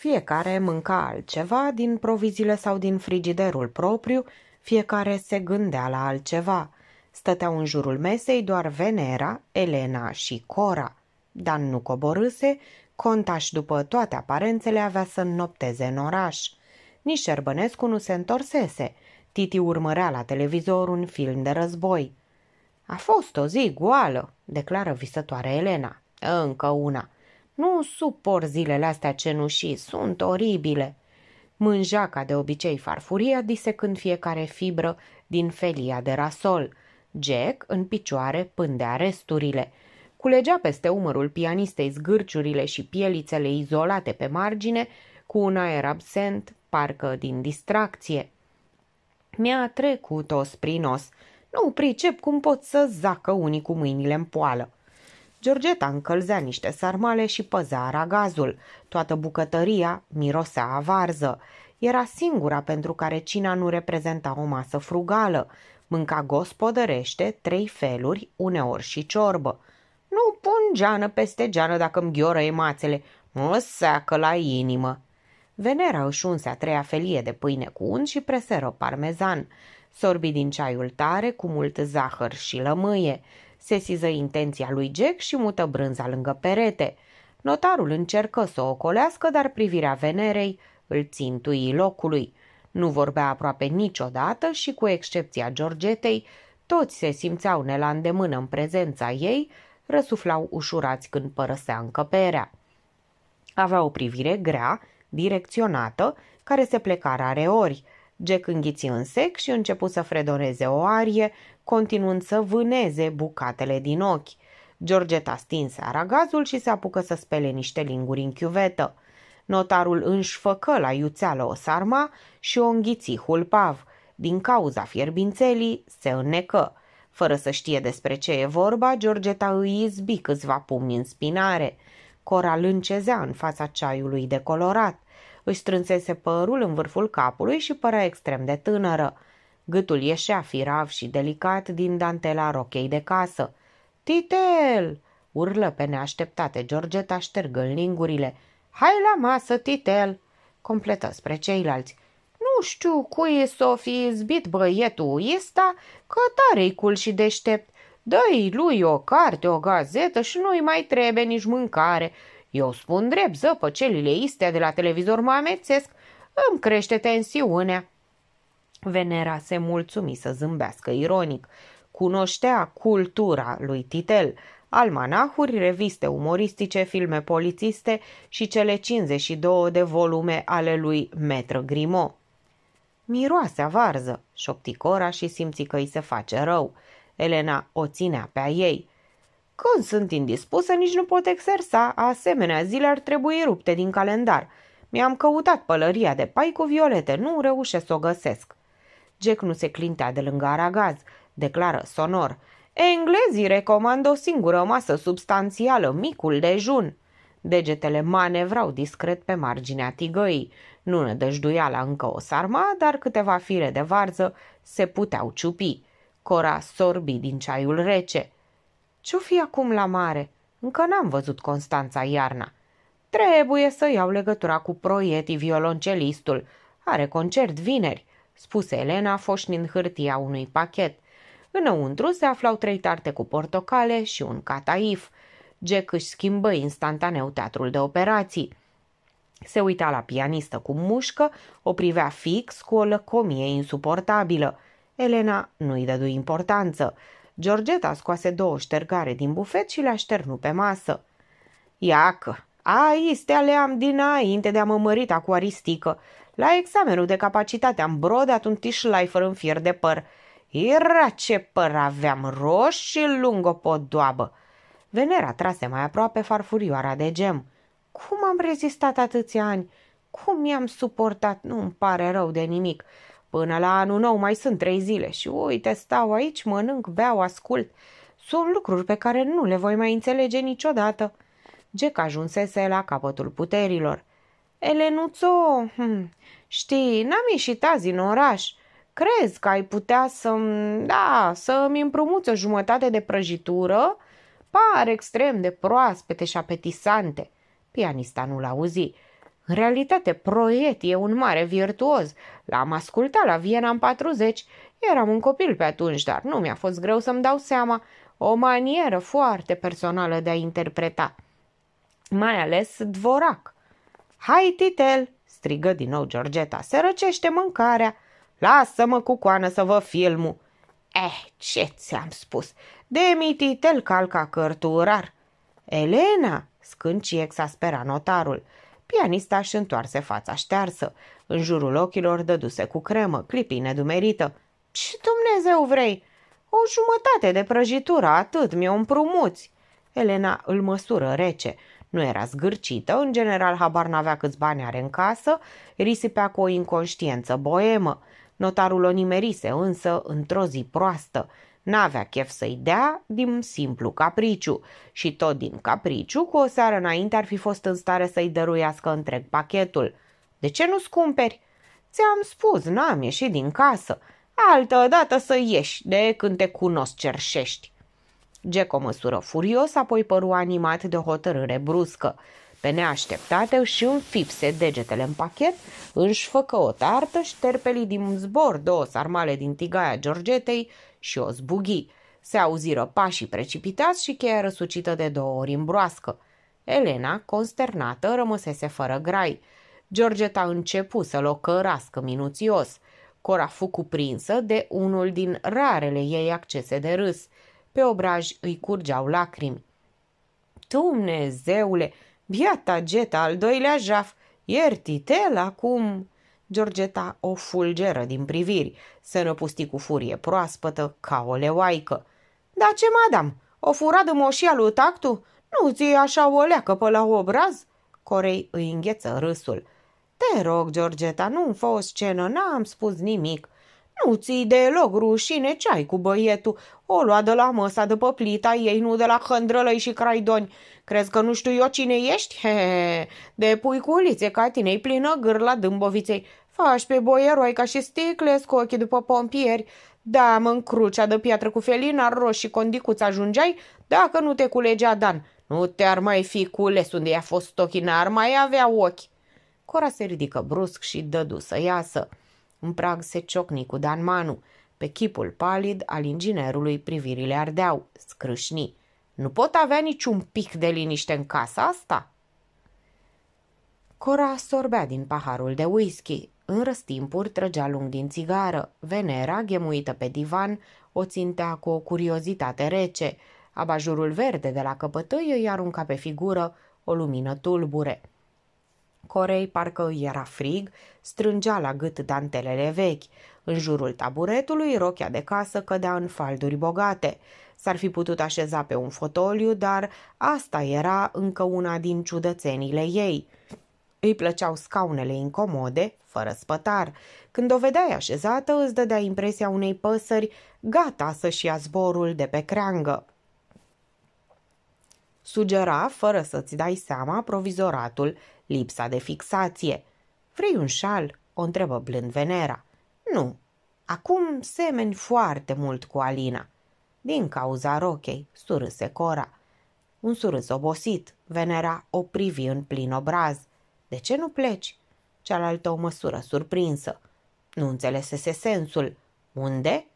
Fiecare mânca altceva din proviziile sau din frigiderul propriu, fiecare se gândea la altceva. Stăteau în jurul mesei doar Venera, Elena și Cora. Dan nu coborâse, contaș după toate aparențele avea să nopteze în oraș. Nici Șerbănescu nu se întorsese. Titi urmărea la televizor un film de război. A fost o zi goală, declară visătoare Elena. Încă una. Nu supor zilele astea cenușii, sunt oribile. Mânja ca de obicei farfuria disecând fiecare fibră din felia de rasol. Jack, în picioare, pândea resturile. Culegea peste umărul pianistei zgârciurile și pielițele izolate pe margine, cu un aer absent, parcă din distracție. Mi-a trecut-o sprinos. Nu pricep cum pot să zacă unii cu mâinile în poală. Georgeta încălzea niște sarmale și păzea aragazul. Toată bucătăria mirosea a varză. Era singura pentru care cina nu reprezenta o masă frugală. Mânca gospodărește trei feluri, uneori și ciorbă. Nu pun geană peste geană dacă îmi ghioră emațele. Mă seacă la inimă. Venera își unse a treia felie de pâine cu unt și preseră parmezan. Sorbi din ceaiul tare cu mult zahăr și lămâie sesiză intenția lui Jack și mută brânza lângă perete. Notarul încercă să o ocolească, dar privirea Venerei îl țintui locului. Nu vorbea aproape niciodată și, cu excepția Georgetei, toți se simțeau ne la îndemână în prezența ei, răsuflau ușurați când părăsea încăperea. Avea o privire grea, direcționată, care se pleca rareori – Jack înghiți în sec și începu să fredoneze o arie, continuând să vâneze bucatele din ochi. Georgeta stinse aragazul și se apucă să spele niște linguri în chiuvetă. Notarul își făcă la iuțeală o sarma și o înghiți hulpav. Din cauza fierbințelii se înnecă. Fără să știe despre ce e vorba, Georgeta îi izbi câțiva pumni în spinare. Coral lâncezea în fața ceaiului decolorat. Își strânsese părul în vârful capului și părea extrem de tânără. Gâtul ieșea firav și delicat din dantela rochei de casă. Titel!" urlă pe neașteptate Georgeta ștergând lingurile. Hai la masă, Titel!" completă spre ceilalți. Nu știu cui s-o fi izbit băietul ăsta, că tare cul și deștept. Dă-i lui o carte, o gazetă și nu-i mai trebuie nici mâncare. Eu spun drept, zăpăcelile istea de la televizor mă amețesc, îmi crește tensiunea. Venera se mulțumi să zâmbească ironic. Cunoștea cultura lui Titel, almanahuri, reviste umoristice, filme polițiste și cele 52 de volume ale lui Metră Grimo. Miroase varză, șopti Cora și simți că îi se face rău. Elena o ținea pe a ei. Când sunt indispusă, nici nu pot exersa, asemenea zile ar trebui rupte din calendar. Mi-am căutat pălăria de pai cu violete, nu reușesc să o găsesc. Jack nu se clintea de lângă aragaz, declară sonor. Englezii recomandă o singură masă substanțială, micul dejun. Degetele manevrau discret pe marginea tigăii. Nu la încă o sarma, dar câteva fire de varză se puteau ciupi. Cora sorbi din ceaiul rece. Ce-o fi acum la mare? Încă n-am văzut Constanța iarna. Trebuie să iau legătura cu proietii violoncelistul. Are concert vineri, spuse Elena, foșnind hârtia unui pachet. Înăuntru se aflau trei tarte cu portocale și un cataif. Jack își schimbă instantaneu teatrul de operații. Se uita la pianistă cu mușcă, o privea fix cu o lăcomie insuportabilă. Elena nu-i dădu importanță. Georgeta scoase două ștergare din bufet și le așternu pe masă. Iacă, aistea le-am dinainte de a mă mărita cu aristică. La examenul de capacitate am brodat un tișlaifer în fier de păr. Era ce păr aveam roș și lung o podoabă. Venera trase mai aproape farfurioara de gem. Cum am rezistat atâția ani? Cum i-am suportat? Nu-mi pare rău de nimic. Până la anul nou mai sunt trei zile și uite, stau aici, mănânc, beau, ascult. Sunt lucruri pe care nu le voi mai înțelege niciodată. Jack ajunsese la capătul puterilor. Elenuțo, hm, știi, n-am ieșit azi în oraș. Crezi că ai putea să da, să-mi împrumuți o jumătate de prăjitură? Par extrem de proaspete și apetisante. Pianista nu-l auzit. În realitate, Proiet e un mare virtuoz. L-am ascultat la Viena în 40. Eram un copil pe atunci, dar nu mi-a fost greu să-mi dau seama. O manieră foarte personală de a interpreta. Mai ales dvorac. Hai, Titel!" strigă din nou Georgeta. Se răcește mâncarea. Lasă-mă cu coană să vă filmul. Eh, ce ți-am spus? Demititel calca cărturar. Elena, scânci exaspera notarul. Pianista își întoarse fața ștearsă. În jurul ochilor dăduse cu cremă, clipi nedumerită. Și Dumnezeu vrei? O jumătate de prăjitură, atât, mi-o împrumuți. Elena îl măsură rece. Nu era zgârcită, în general habar n-avea câți bani are în casă, risipea cu o inconștiență boemă. Notarul o nimerise însă într-o zi proastă. N-avea chef să-i dea din simplu capriciu și tot din capriciu, cu o seară înainte ar fi fost în stare să-i dăruiască întreg pachetul. De ce nu scumperi? Ți-am spus, n-am ieșit din casă. Altă dată să ieși, de când te cunosc cerșești. Geco măsură furios, apoi păru animat de o hotărâre bruscă. Pe neașteptate își înfipse degetele în pachet, își făcă o tartă, șterpeli din zbor două sarmale din tigaia Georgetei și o zbughi. Se auziră pașii precipitați și cheia răsucită de două ori în broască. Elena, consternată, rămăsese fără grai. Georgeta începu să locărască minuțios. Cora fu cuprinsă de unul din rarele ei accese de râs. Pe obraj îi curgeau lacrimi. Dumnezeule, biata geta al doilea jaf, ierti-te acum. Georgeta o fulgeră din priviri, se năpusti cu furie proaspătă ca o leoaică. Da ce, madam, o fura de moșia lui Tactu? Nu ți așa o leacă pe la obraz?" Corei îi îngheță râsul. Te rog, Georgeta, nu-mi fă o scenă, n-am spus nimic. Nu ți deloc rușine ce ai cu băietul. O lua de la măsa pe plita ei, nu de la hândrălăi și craidoni. Crezi că nu știu eu cine ești? He, he, he. de pui culițe ca tine plină gârla dâmboviței. Aș pe ca și sticlesc cu ochii după pompieri. Da, mă în crucea de piatră cu felina roșii condicuți ajungeai dacă nu te culegea Dan. Nu te-ar mai fi cules unde i-a fost ochii, n-ar mai avea ochi. Cora se ridică brusc și dădu să iasă. În prag se ciocni cu Dan Manu. Pe chipul palid al inginerului privirile ardeau, scrâșni. Nu pot avea niciun pic de liniște în casa asta? Cora sorbea din paharul de whisky. În răstimpuri trăgea lung din țigară. Venera, ghemuită pe divan, o țintea cu o curiozitate rece. Abajurul verde de la căpătăi îi arunca pe figură o lumină tulbure. Corei parcă îi era frig, strângea la gât dantelele vechi. În jurul taburetului, rochea de casă cădea în falduri bogate. S-ar fi putut așeza pe un fotoliu, dar asta era încă una din ciudățenile ei. Îi plăceau scaunele incomode, fără spătar. Când o vedeai așezată, îți dădea impresia unei păsări gata să-și ia zborul de pe creangă. Sugera, fără să-ți dai seama, provizoratul, lipsa de fixație. Vrei un șal? o întrebă blând Venera. Nu. Acum semeni foarte mult cu Alina. Din cauza rochei, surâse Cora. Un surâs obosit, Venera o privi în plin obraz. De ce nu pleci?" Cealaltă o măsură surprinsă. Nu înțelesese sensul. Unde?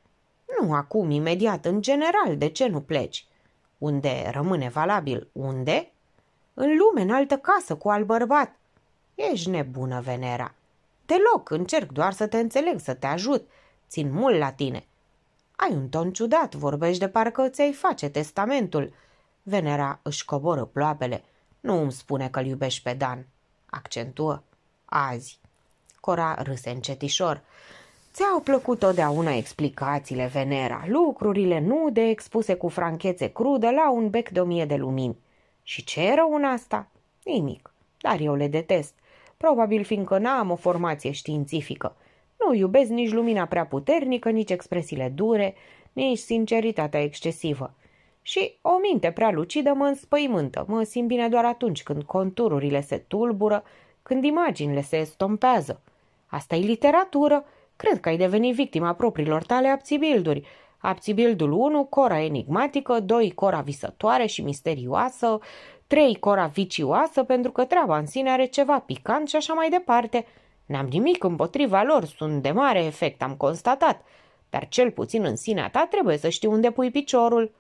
Nu acum, imediat, în general, de ce nu pleci? Unde rămâne valabil? Unde? În lume, în altă casă, cu alt bărbat. Ești nebună, Venera. Deloc, încerc doar să te înțeleg, să te ajut. Țin mult la tine. Ai un ton ciudat, vorbești de parcă ți-ai face testamentul. Venera își coboră ploapele. Nu îmi spune că-l iubești pe Dan accentuă. Azi. Cora râse încetișor. Ți-au plăcut totdeauna explicațiile, Venera, lucrurile nude expuse cu franchețe crudă la un bec de o mie de lumini. Și ce e rău în asta? Nimic, dar eu le detest, probabil fiindcă n-am o formație științifică. Nu iubesc nici lumina prea puternică, nici expresiile dure, nici sinceritatea excesivă. Și o minte prea lucidă mă înspăimântă, mă simt bine doar atunci când contururile se tulbură, când imaginile se estompează. Asta e literatură, cred că ai devenit victima propriilor tale abțibilduri. Abțibildul 1, cora enigmatică, 2, cora visătoare și misterioasă, 3, cora vicioasă, pentru că treaba în sine are ceva picant și așa mai departe. N-am nimic împotriva lor, sunt de mare efect, am constatat. Dar cel puțin în sinea ta trebuie să știi unde pui piciorul.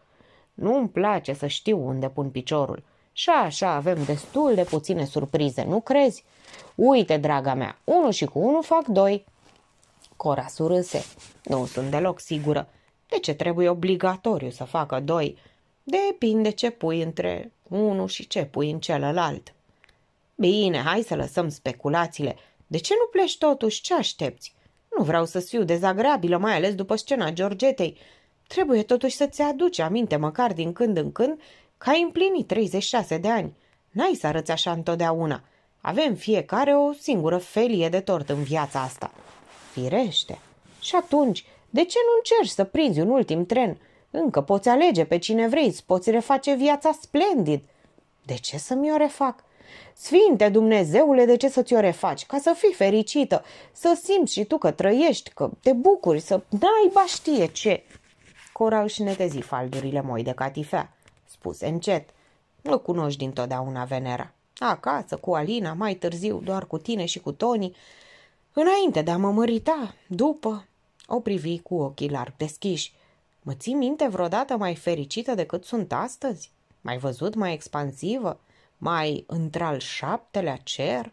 Nu-mi place să știu unde pun piciorul. Și așa avem destul de puține surprize, nu crezi? Uite, draga mea, unul și cu unul fac doi. Cora surâse. Nu sunt deloc sigură. De ce trebuie obligatoriu să facă doi? Depinde ce pui între unul și ce pui în celălalt. Bine, hai să lăsăm speculațiile. De ce nu pleci totuși? Ce aștepți? Nu vreau să fiu dezagreabilă, mai ales după scena Georgetei. Trebuie totuși să-ți aduci aminte măcar din când în când că ai împlinit 36 de ani. N-ai să arăți așa întotdeauna. Avem fiecare o singură felie de tort în viața asta. Firește. Și atunci, de ce nu încerci să prinzi un ultim tren? Încă poți alege pe cine vrei, îți poți reface viața splendid. De ce să mi-o refac? Sfinte Dumnezeule, de ce să ți-o refaci? Ca să fii fericită, să simți și tu că trăiești, că te bucuri, să n-ai știe ce. Cora își netezi faldurile moi de catifea. Spuse încet. Nu cunoști dintotdeauna Venera. Acasă, cu Alina, mai târziu, doar cu tine și cu Toni. Înainte de a mă mărita, după... O privi cu ochii larg deschiși. Mă ții minte vreodată mai fericită decât sunt astăzi? Mai văzut mai expansivă? Mai într-al șaptelea cer?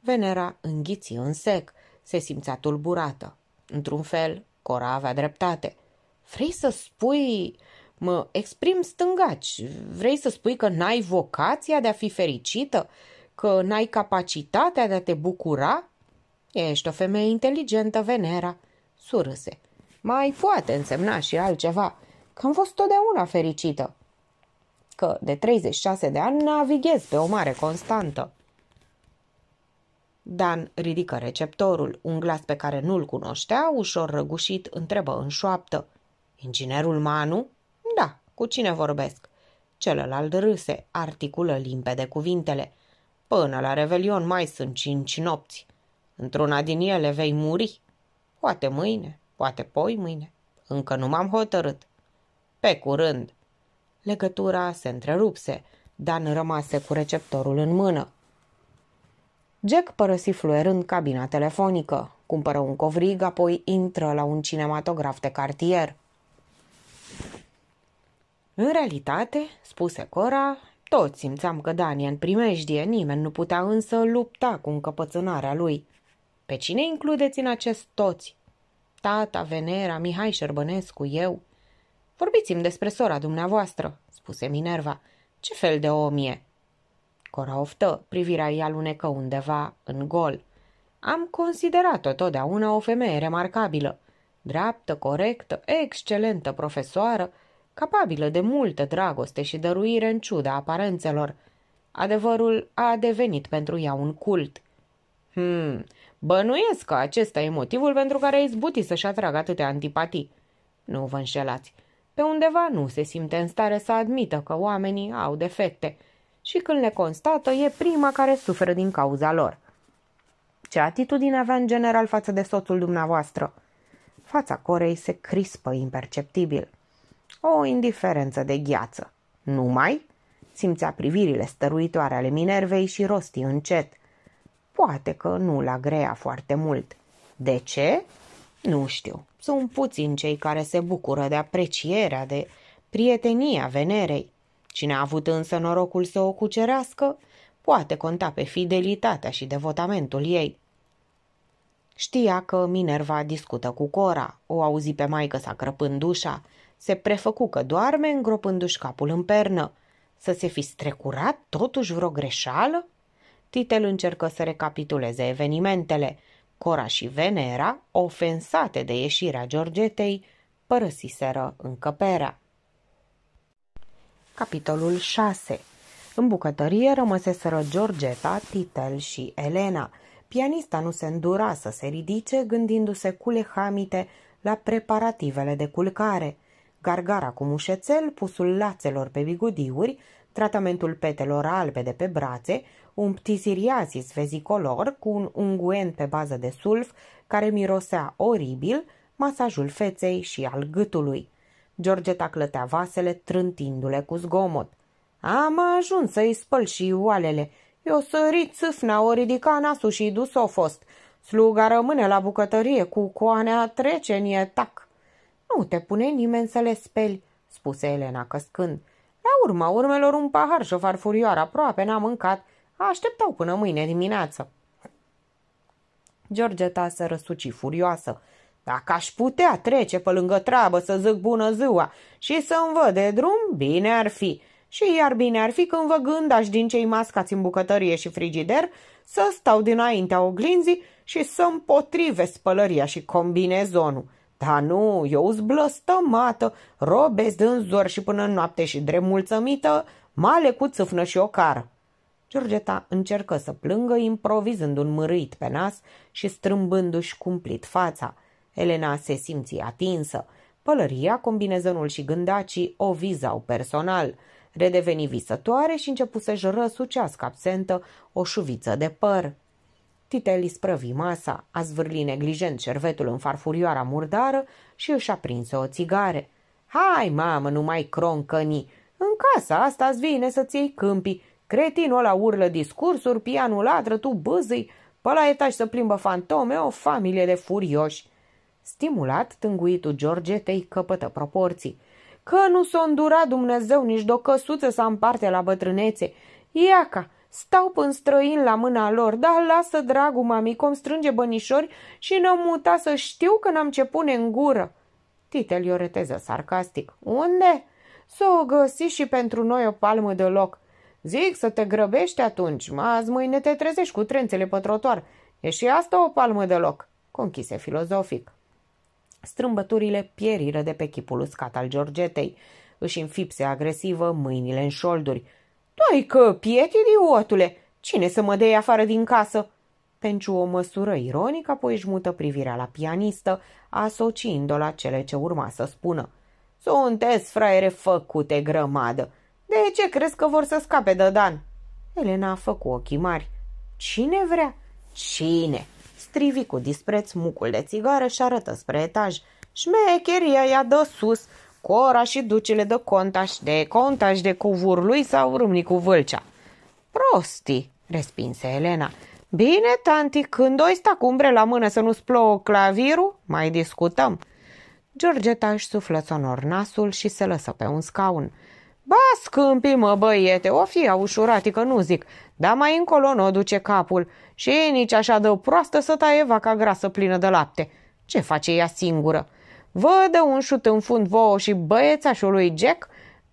Venera înghiți în sec, se simțea tulburată. Într-un fel, Cora avea dreptate – Vrei să spui, mă exprim stângaci, vrei să spui că n-ai vocația de a fi fericită, că n-ai capacitatea de a te bucura? Ești o femeie inteligentă, Venera, surâse. Mai poate însemna și altceva, că am fost totdeauna fericită, că de 36 de ani navighez pe o mare constantă. Dan ridică receptorul, un glas pe care nu-l cunoștea, ușor răgușit, întrebă în șoaptă. Inginerul Manu? Da, cu cine vorbesc? Celălalt râse, articulă limpede cuvintele. Până la revelion mai sunt cinci nopți. Într-una din ele vei muri. Poate mâine, poate poi mâine. Încă nu m-am hotărât. Pe curând. Legătura se întrerupse. Dan rămase cu receptorul în mână. Jack părăsi fluierând cabina telefonică, cumpără un covrig, apoi intră la un cinematograf de cartier – în realitate, spuse Cora, toți simțeam că Dani în primejdie, nimeni nu putea însă lupta cu încăpățânarea lui. Pe cine includeți în acest toți? Tata, Venera, Mihai Șerbănescu, eu. Vorbiți-mi despre sora dumneavoastră, spuse Minerva. Ce fel de om e? Cora oftă, privirea ei alunecă undeva, în gol. Am considerat-o totdeauna o femeie remarcabilă. Dreaptă, corectă, excelentă profesoară, capabilă de multă dragoste și dăruire în ciuda aparențelor. Adevărul a devenit pentru ea un cult. Hmm, bănuiesc că acesta e motivul pentru care a izbutit să-și atragă atâtea antipatii. Nu vă înșelați. Pe undeva nu se simte în stare să admită că oamenii au defecte și când le constată e prima care suferă din cauza lor. Ce atitudine avea în general față de soțul dumneavoastră? Fața Corei se crispă imperceptibil. O indiferență de gheață. Numai? Simțea privirile stăruitoare ale Minervei și rosti încet. Poate că nu l grea foarte mult. De ce? Nu știu. Sunt puțini cei care se bucură de aprecierea, de prietenia Venerei. Cine a avut însă norocul să o cucerească, poate conta pe fidelitatea și devotamentul ei. Știa că Minerva discută cu Cora, o auzi pe maică sa crăpând ușa, se prefăcu că doarme îngropându-și capul în pernă. Să se fi strecurat totuși vreo greșeală? Titel încercă să recapituleze evenimentele. Cora și Venera, ofensate de ieșirea Georgetei, părăsiseră încăperea. Capitolul 6 În bucătărie rămăseseră Georgeta, Titel și Elena. Pianista nu se îndura să se ridice gândindu-se cu lehamite la preparativele de culcare gargara cu mușețel, pusul lațelor pe bigudiuri, tratamentul petelor albe de pe brațe, un ptisiriasis vezicolor cu un unguent pe bază de sulf care mirosea oribil, masajul feței și al gâtului. Georgeta clătea vasele trântindu-le cu zgomot. Am ajuns să-i spăl și oalele. Eu sărit țâfna, o ridica nasul și dus o fost. Sluga rămâne la bucătărie cu coanea, trece în tac. Nu te pune nimeni să le speli, spuse Elena căscând. La urma urmelor un pahar și o farfurioară aproape n-a mâncat. Așteptau până mâine dimineață. Georgeta se răsuci furioasă. Dacă aș putea trece pe lângă treabă să zic bună ziua și să-mi văd de drum, bine ar fi. Și iar bine ar fi când vă gândași din cei mascați în bucătărie și frigider să stau dinaintea oglinzii și să potrive spălăria și combinezonul. Da nu, eu sunt blăstămată, în zor și până în noapte și drept mulțămită, male cu țâfnă și o cară. Georgeta încercă să plângă, improvizând un mârâit pe nas și strâmbându-și cumplit fața. Elena se simți atinsă. Pălăria, combinezonul și gândacii o vizau personal. Redeveni visătoare și începu să-și răsucească absentă o șuviță de păr. Titeli sprăvi masa, a zvârli neglijent cervetul în farfurioara murdară și își aprinse o țigare. Hai, mamă, nu mai croncăni! În casa asta îți vine să-ți iei câmpii. Cretinul ăla urlă discursuri, pianul latră, tu bâzâi, pe la etaj să plimbă fantome, o familie de furioși. Stimulat, tânguitul Georgetei căpătă proporții. Că nu s-o îndura Dumnezeu nici de o căsuță să împarte la bătrânețe. Iaca, Stau până străin la mâna lor, dar lasă dragul mami, cum strânge bănișori și ne muta să știu că n-am ce pune în gură. Titel ioreteză sarcastic. Unde? Să o găsi și pentru noi o palmă de loc. Zic să te grăbești atunci, azi mâine te trezești cu trențele pe trotuar. E și asta o palmă de loc, conchise filozofic. Strâmbăturile pieriră de pe chipul uscat al Georgetei. Își înfipse agresivă mâinile în șolduri. Doi căpieti, idiotule! Cine să mă dea afară din casă?" Pentru o măsură ironică, apoi își mută privirea la pianistă, asociind-o la cele ce urma să spună. Sunteți fraiere făcute grămadă! De ce crezi că vor să scape de Dan?" Elena a făcut ochii mari. Cine vrea? Cine?" Strivi cu dispreț mucul de țigară și arătă spre etaj. Șmecheria ia dă sus!" Cora și ducele de Contaș de Contaș de cuvur lui sau râmnicu Vâlcea. Prosti, respinse Elena. Bine, tanti, când o sta cu umbre la mână să nu-ți plouă clavirul, mai discutăm. Georgeta își suflă sonor nasul și se lăsă pe un scaun. Ba, scâmpi, mă, băiete, o fi ușurati că nu zic, dar mai încolo nu o duce capul și e nici așa de proastă să taie vaca grasă plină de lapte. Ce face ea singură? Vă dă un șut în fund vouă și băiețașului Jack?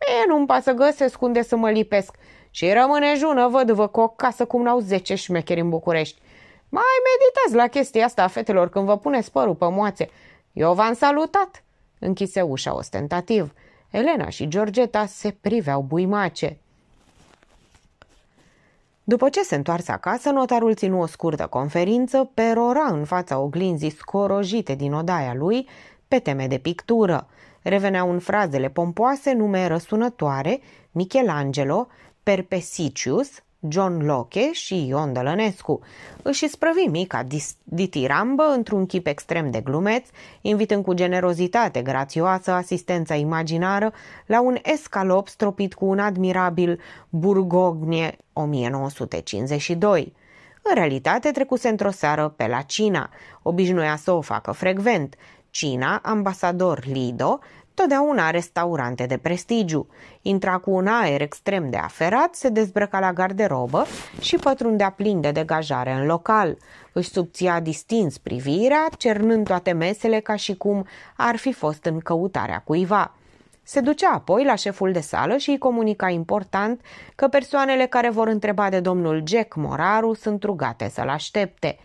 Mie nu-mi pasă găsesc unde să mă lipesc și rămâne jună vă cu o casă cum n-au zece șmecheri în București. Mai meditați la chestia asta, fetelor, când vă puneți părul pe moațe. Eu v-am salutat!" Închise ușa ostentativ. Elena și Georgeta se priveau buimace. După ce se întoarse acasă, notarul ținu o scurtă conferință, perora în fața oglinzii scorojite din odaia lui, pe teme de pictură. Reveneau în frazele pompoase nume răsunătoare Michelangelo, Perpesicius, John Locke și Ion Dălănescu. Își sprăvi mica ditirambă într-un chip extrem de glumeț, invitând cu generozitate grațioasă asistența imaginară la un escalop stropit cu un admirabil Burgogne 1952. În realitate trecuse într-o seară pe la Cina. Obișnuia să o facă frecvent Cina, ambasador Lido, totdeauna restaurante de prestigiu. Intra cu un aer extrem de aferat, se dezbrăca la garderobă și pătrundea plin de degajare în local. Își subția distins privirea, cernând toate mesele ca și cum ar fi fost în căutarea cuiva. Se ducea apoi la șeful de sală și îi comunica important că persoanele care vor întreba de domnul Jack Moraru sunt rugate să-l aștepte.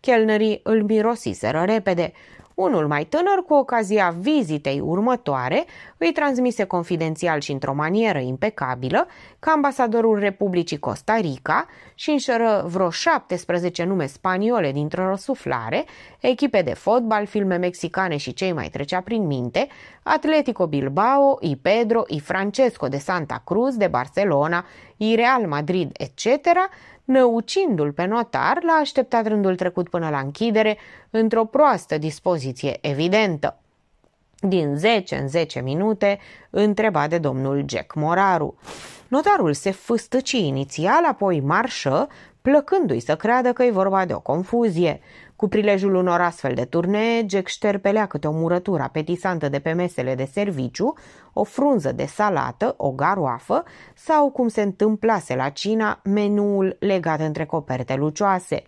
Chelnerii îl mirosiseră repede. Unul mai tânăr, cu ocazia vizitei următoare, îi transmise confidențial și într-o manieră impecabilă că ambasadorul Republicii Costa Rica și înșără vreo 17 nume spaniole dintr-o răsuflare, echipe de fotbal, filme mexicane și cei mai trecea prin minte, Atletico Bilbao, i Pedro, i Francesco de Santa Cruz, de Barcelona, i Real Madrid, etc., năucindu-l pe notar, l-a așteptat rândul trecut până la închidere, într-o proastă dispoziție evidentă. Din 10 în 10 minute, întreba de domnul Jack Moraru. Notarul se fâstăci inițial, apoi marșă, plăcându-i să creadă că e vorba de o confuzie. Cu prilejul unor astfel de turnee, Jack șterpelea câte o murătură apetisantă de pe mesele de serviciu, o frunză de salată, o garoafă sau, cum se întâmplase la Cina, menul legat între coperte lucioase.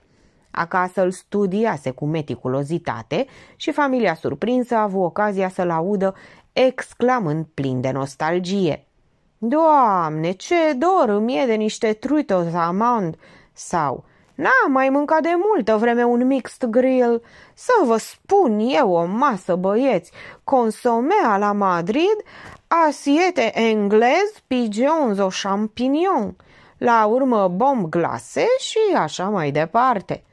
Acasă îl studiase cu meticulozitate și familia surprinsă a avut ocazia să-l audă exclamând plin de nostalgie. Doamne, ce dor îmi e de niște truitos amand!" sau N-am mai mâncat de multă vreme un mixed grill. Să vă spun eu o masă, băieți, consomea la Madrid, asiete englez, pigeons o champignon, la urmă bomb glase și așa mai departe.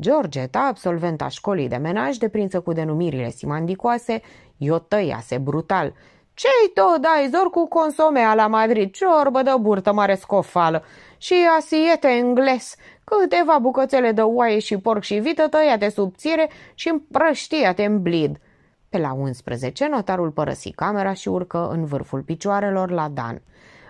Georgeta, absolventa școlii de menaj, de prință cu denumirile simandicoase, i-o tăiase brutal. Ce-i tot dai zor cu consomea la Madrid, ciorbă de burtă mare scofală și asiete englez, câteva bucățele de oaie și porc și vită tăiate subțire și împrăștiate în blid. Pe la 11, notarul părăsi camera și urcă în vârful picioarelor la Dan.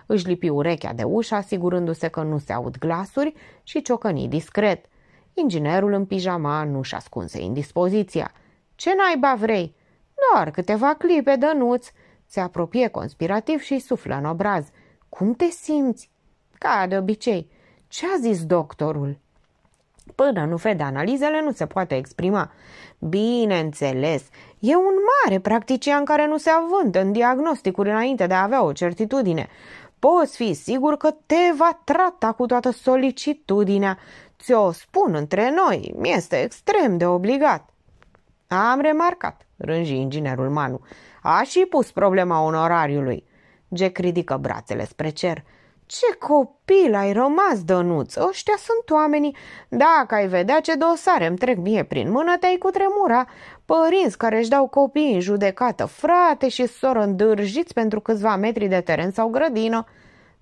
Își lipi urechea de ușă, asigurându-se că nu se aud glasuri și ciocăni discret. Inginerul în pijama nu-și ascunse indispoziția. Ce naiba vrei?" Doar câteva clipe, dănuț!" Se apropie conspirativ și suflă în obraz. Cum te simți?" Ca de obicei. Ce a zis doctorul? Până nu vede analizele, nu se poate exprima. Bineînțeles, e un mare practician care nu se avântă în diagnosticuri înainte de a avea o certitudine. Poți fi sigur că te va trata cu toată solicitudinea. Ți-o spun între noi, este extrem de obligat. Am remarcat, rânji inginerul Manu. A și pus problema onorariului. Jack ridică brațele spre cer. Ce copil ai rămas, Dănuță? Ăștia sunt oamenii. Dacă ai vedea ce dosare îmi trec mie prin mână, te-ai cutremura. Părinți care își dau copii în judecată, frate și soră îndârjiți pentru câțiva metri de teren sau grădină.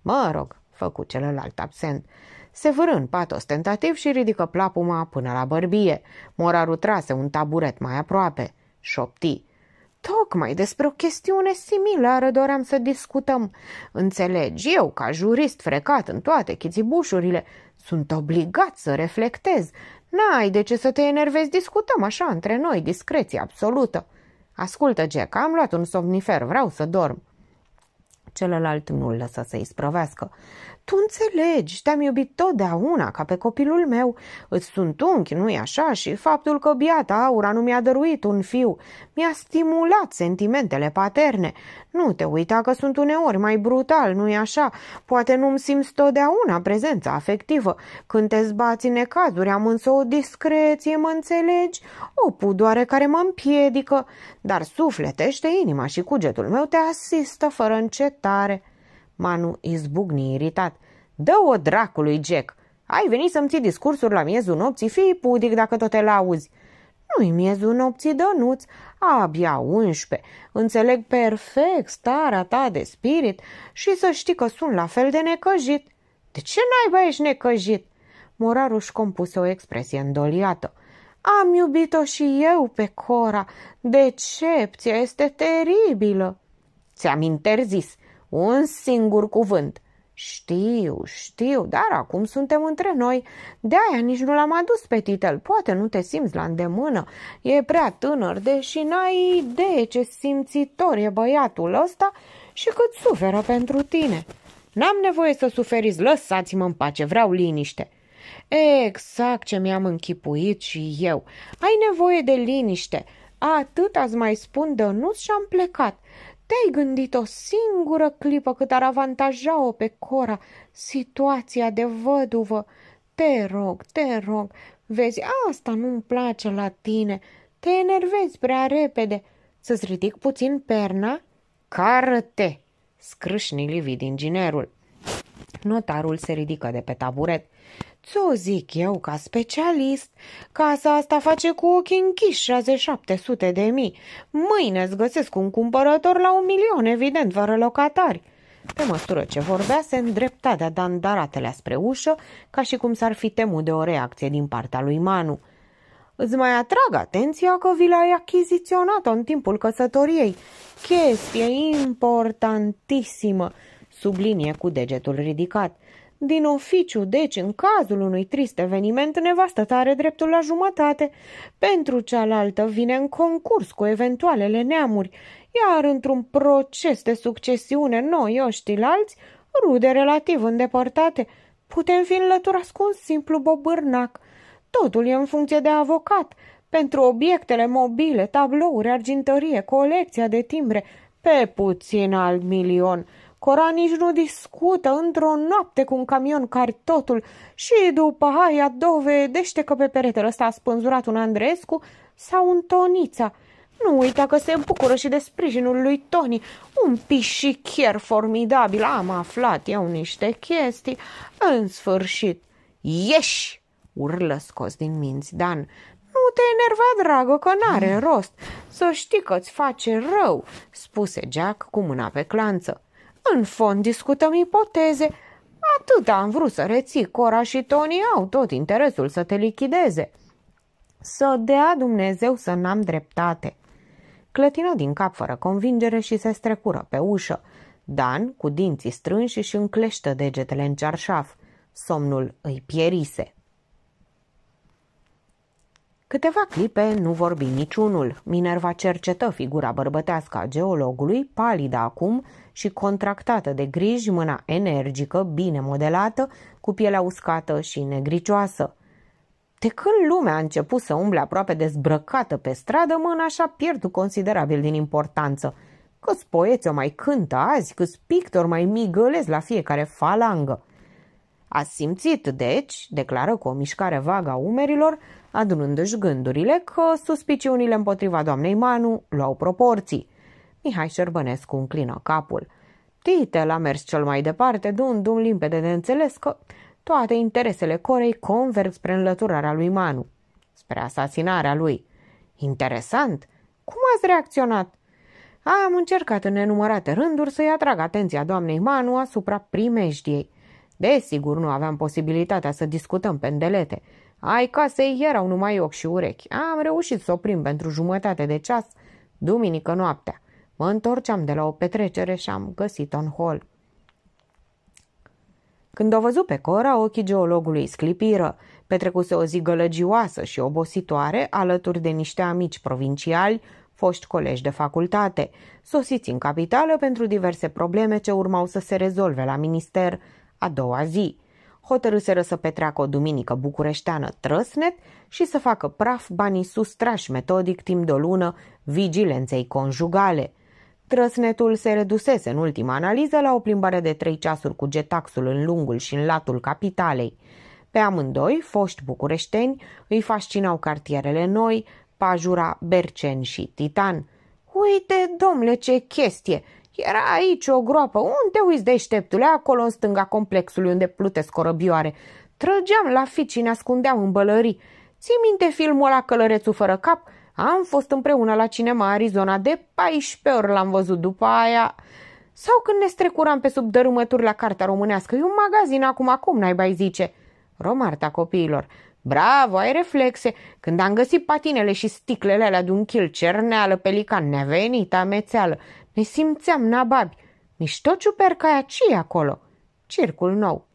Mă rog, făcu celălalt absent. Se vârâ în pat ostentativ și ridică plapuma până la bărbie. Morarul trase un taburet mai aproape. Șopti. Tocmai despre o chestiune similară doream să discutăm. Înțelegi, eu, ca jurist frecat în toate chitibușurile, sunt obligat să reflectez. N-ai de ce să te enervezi, discutăm așa între noi, discreție absolută. Ascultă, Jack, am luat un somnifer, vreau să dorm. Celălalt nu-l lăsă să-i sprăvească tu înțelegi, te-am iubit totdeauna ca pe copilul meu. Îți sunt unchi, nu-i așa? Și faptul că biata Aura nu mi-a dăruit un fiu mi-a stimulat sentimentele paterne. Nu te uita că sunt uneori mai brutal, nu-i așa? Poate nu-mi simți totdeauna prezența afectivă. Când te zbați în ecazuri, am însă o discreție, mă înțelegi? O pudoare care mă împiedică, dar sufletește inima și cugetul meu te asistă fără încetare. Manu izbucni iritat. Dă-o dracului, Jack! Ai venit să-mi ții discursuri la miezul nopții, fii pudic dacă tot te lauzi. Nu-i miezul nopții, dănuț, abia 11. Înțeleg perfect starea ta de spirit și să știi că sunt la fel de necăjit. De ce n-ai ești necăjit? Moraru își compuse o expresie îndoliată. Am iubit-o și eu pe Cora. Decepția este teribilă. Ți-am interzis. Un singur cuvânt. Știu, știu, dar acum suntem între noi. De-aia nici nu l-am adus pe titel. Poate nu te simți la îndemână. E prea tânăr, deși n-ai idee ce simțitor e băiatul ăsta și cât suferă pentru tine. N-am nevoie să suferiți, lăsați-mă în pace, vreau liniște. Exact ce mi-am închipuit și eu. Ai nevoie de liniște. Atât ați mai spun nu și am plecat. Te-ai gândit o singură clipă cât ar avantaja-o pe Cora situația de văduvă. Te rog, te rog, vezi, asta nu-mi place la tine. Te enervezi prea repede. Să-ți ridic puțin perna? Cară-te! Scrâșni livid inginerul. Notarul se ridică de pe taburet. Ți-o zic eu ca specialist, casa asta face cu ochii închiși 6700 de mii. Mâine îți găsesc un cumpărător la un milion, evident, fără locatari. Pe măsură ce vorbea, se îndrepta de-a dandaratele spre ușă, ca și cum s-ar fi temut de o reacție din partea lui Manu. Îți mai atrag atenția că vila ai achiziționat-o în timpul căsătoriei. Chestie importantissimă, sublinie cu degetul ridicat – din oficiu, deci, în cazul unui trist eveniment, nevastăta are dreptul la jumătate. Pentru cealaltă vine în concurs cu eventualele neamuri, iar într-un proces de succesiune noi, oștii alți, rude relativ îndepărtate, putem fi înlăturați cu un simplu bobârnac. Totul e în funcție de avocat. Pentru obiectele mobile, tablouri, argintărie, colecția de timbre, pe puțin alt milion – Cora nici nu discută într-o noapte cu un camion totul și după aia dovedește că pe peretele ăsta a spânzurat un Andrescu sau un Tonița. Nu uita că se bucură și de sprijinul lui Toni, un pișichier formidabil. Am aflat eu niște chestii. În sfârșit, ieși! urlă scos din minți Dan. Nu te enerva, dragă, că n-are rost. Să știi că-ți face rău, spuse Jack cu mâna pe clanță. În fond, discutăm ipoteze. Atât am vrut să reții, Cora și Tony au tot interesul să te lichideze. Să dea Dumnezeu să n-am dreptate. Clătină din cap fără convingere și se strecură pe ușă. Dan, cu dinții strânși și încleștă degetele în cearșaf. Somnul îi pierise. Câteva clipe nu vorbi niciunul. Minerva cercetă figura bărbătească a geologului, palidă acum și contractată de griji, mâna energică, bine modelată, cu pielea uscată și negricioasă. De când lumea a început să umble aproape dezbrăcată pe stradă, mâna așa a pierdut considerabil din importanță. Câți poeți o mai cântă azi, câți pictori mai migălesc la fiecare falangă. A simțit, deci, declară cu o mișcare vagă a umerilor, adunându-și gândurile că suspiciunile împotriva doamnei Manu luau proporții. Mihai Șerbănescu înclină capul. Titel a mers cel mai departe, dându-mi limpede de înțeles că toate interesele Corei converg spre înlăturarea lui Manu, spre asasinarea lui. Interesant! Cum ați reacționat? Am încercat în nenumărate rânduri să-i atrag atenția doamnei Manu asupra primejdiei. Desigur, nu aveam posibilitatea să discutăm pendelete. Ai casei erau numai ochi și urechi. Am reușit să o prim pentru jumătate de ceas, duminică noaptea. Mă întorceam de la o petrecere și am găsit-o în hol. Când o văzut pe Cora, ochii geologului sclipiră. Petrecuse o zi gălăgioasă și obositoare alături de niște amici provinciali, foști colegi de facultate, sosiți în capitală pentru diverse probleme ce urmau să se rezolve la minister – a doua zi, hotărâseră să petreacă o duminică bucureșteană trăsnet și să facă praf banii sustrași metodic timp de o lună vigilenței conjugale. Trăsnetul se redusese în ultima analiză la o plimbare de trei ceasuri cu getaxul în lungul și în latul capitalei. Pe amândoi, foști bucureșteni, îi fascinau cartierele noi, pajura, bercen și titan. Uite, domnule, ce chestie!" Era aici o groapă, unde uiți deșteptule, acolo în stânga complexului unde plutesc corăbioare. Trăgeam la fici și ne ascundeam în bălării. Ții minte filmul la Călărețul fără cap? Am fost împreună la cinema Arizona de 14 ori l-am văzut după aia. Sau când ne strecuram pe sub dărâmături la Cartea Românească, e un magazin acum, acum n-ai bai zice. Romarta copiilor. Bravo, ai reflexe. Când am găsit patinele și sticlele alea de un chil cerneală pelican, ne-a venit amețeală. Ne simțeam nababi. Mișto aia, ce acolo? Circul nou.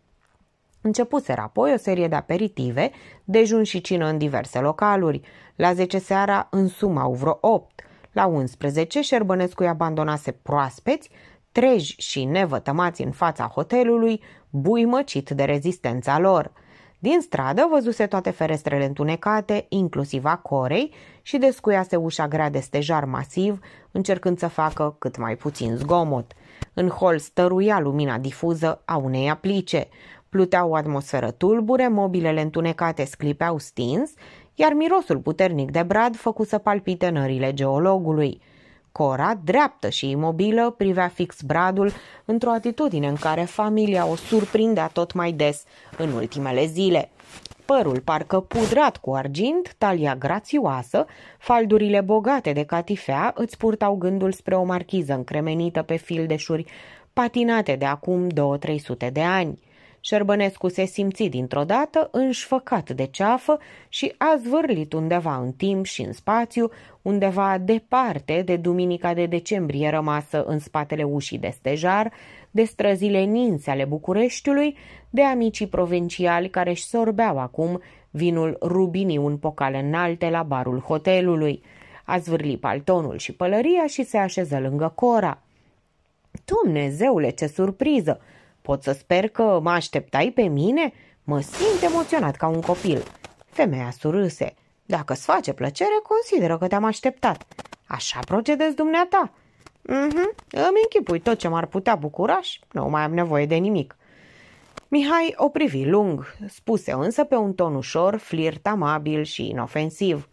Începuseră apoi o serie de aperitive, dejun și cină în diverse localuri. La 10 seara în au vreo 8. La 11 Șerbănescu îi abandonase proaspeți, treji și nevătămați în fața hotelului, buimăcit de rezistența lor – din stradă văzuse toate ferestrele întunecate, inclusiv a corei, și descuiase ușa grea de stejar masiv, încercând să facă cât mai puțin zgomot. În hol stăruia lumina difuză a unei aplice. Plutea o atmosferă tulbure, mobilele întunecate sclipeau stins, iar mirosul puternic de brad făcu să palpite nările geologului – Cora, dreaptă și imobilă, privea fix bradul într-o atitudine în care familia o surprindea tot mai des în ultimele zile. Părul parcă pudrat cu argint, talia grațioasă, faldurile bogate de catifea îți purtau gândul spre o marchiză încremenită pe fildeșuri patinate de acum 2-300 de ani. Șerbănescu se simți dintr-o dată înșfăcat de ceafă și a zvârlit undeva în timp și în spațiu, undeva departe de duminica de decembrie rămasă în spatele ușii de stejar, de străzile nințe ale Bucureștiului, de amicii provinciali care își sorbeau acum vinul rubinii un pocal înalte la barul hotelului. A zvârlit paltonul și pălăria și se așeză lângă Cora. Dumnezeule, ce surpriză! Pot să sper că mă așteptai pe mine? Mă simt emoționat ca un copil. Femeia surâse. Dacă îți face plăcere, consideră că te-am așteptat. Așa procedezi dumneata. Mhm, îmi închipui tot ce m-ar putea bucura și nu mai am nevoie de nimic. Mihai o privi lung, spuse însă pe un ton ușor, flirt amabil și inofensiv.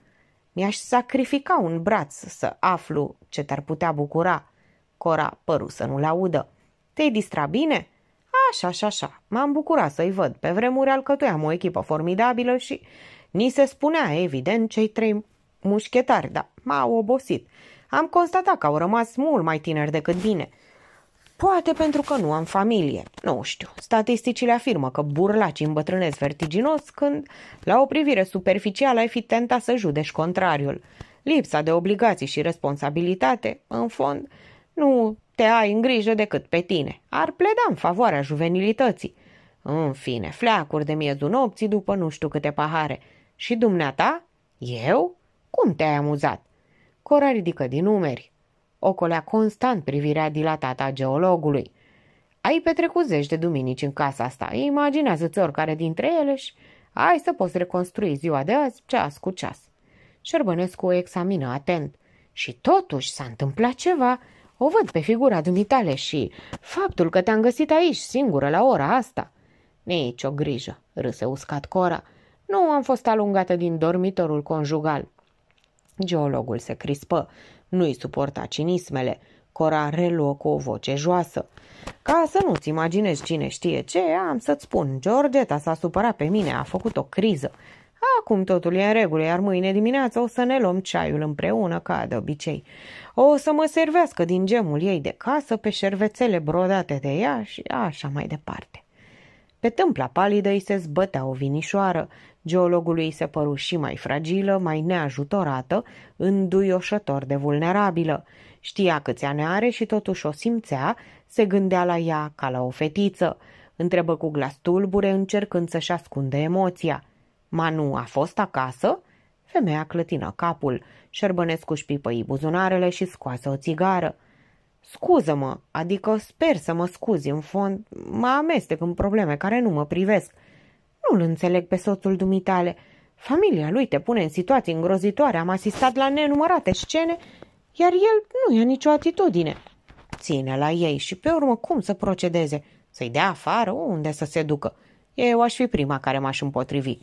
Mi-aș sacrifica un braț să aflu ce te-ar putea bucura. Cora păru să nu-l audă. Te-ai distra bine?" Așa, așa, așa. M-am bucurat să-i văd. Pe vremuri alcătuiam o echipă formidabilă și ni se spunea, evident, cei trei mușchetari, dar m-au obosit. Am constatat că au rămas mult mai tineri decât bine. Poate pentru că nu am familie, nu știu. Statisticile afirmă că burlaci îmbătrânesc vertiginos când, la o privire superficială, ai fi tentat să judești contrariul. Lipsa de obligații și responsabilitate, în fond, nu te ai în grijă decât pe tine. Ar pleda în favoarea juvenilității. În fine, fleacuri de miezul nopții după nu știu câte pahare. Și dumneata? Eu? Cum te-ai amuzat? Cora ridică din umeri. Ocolea constant privirea dilatată a geologului. Ai petrecut zeci de duminici în casa asta. Imaginează-ți oricare dintre ele și ai să poți reconstrui ziua de azi ceas cu ceas. Șerbănescu o examină atent. Și totuși s-a întâmplat ceva o văd pe figura dumitale și faptul că te-am găsit aici singură la ora asta. Nici o grijă, râse uscat Cora. Nu am fost alungată din dormitorul conjugal. Geologul se crispă. Nu-i suporta cinismele. Cora reluă cu o voce joasă. Ca să nu-ți imaginezi cine știe ce, am să-ți spun, Georgeta s-a supărat pe mine, a făcut o criză. Acum totul e în regulă, iar mâine dimineață o să ne luăm ceaiul împreună, ca de obicei. O să mă servească din gemul ei de casă pe șervețele brodate de ea și așa mai departe. Pe tâmpla palidă îi se zbătea o vinișoară, geologului se păru și mai fragilă, mai neajutorată, înduioșător de vulnerabilă. Știa câți ani are și totuși o simțea, se gândea la ea ca la o fetiță. Întrebă cu glas tulbure, încercând să-și ascunde emoția – Manu a fost acasă? Femeia clătină capul, Șerbănescu își pipăi buzunarele și scoase o țigară. Scuză-mă, adică sper să mă scuzi, în fond mă amestec în probleme care nu mă privesc. Nu-l înțeleg pe soțul dumitale. Familia lui te pune în situații îngrozitoare, am asistat la nenumărate scene, iar el nu ia nicio atitudine. Ține la ei și pe urmă cum să procedeze? Să-i dea afară, unde să se ducă. Eu aș fi prima care m-aș împotrivi.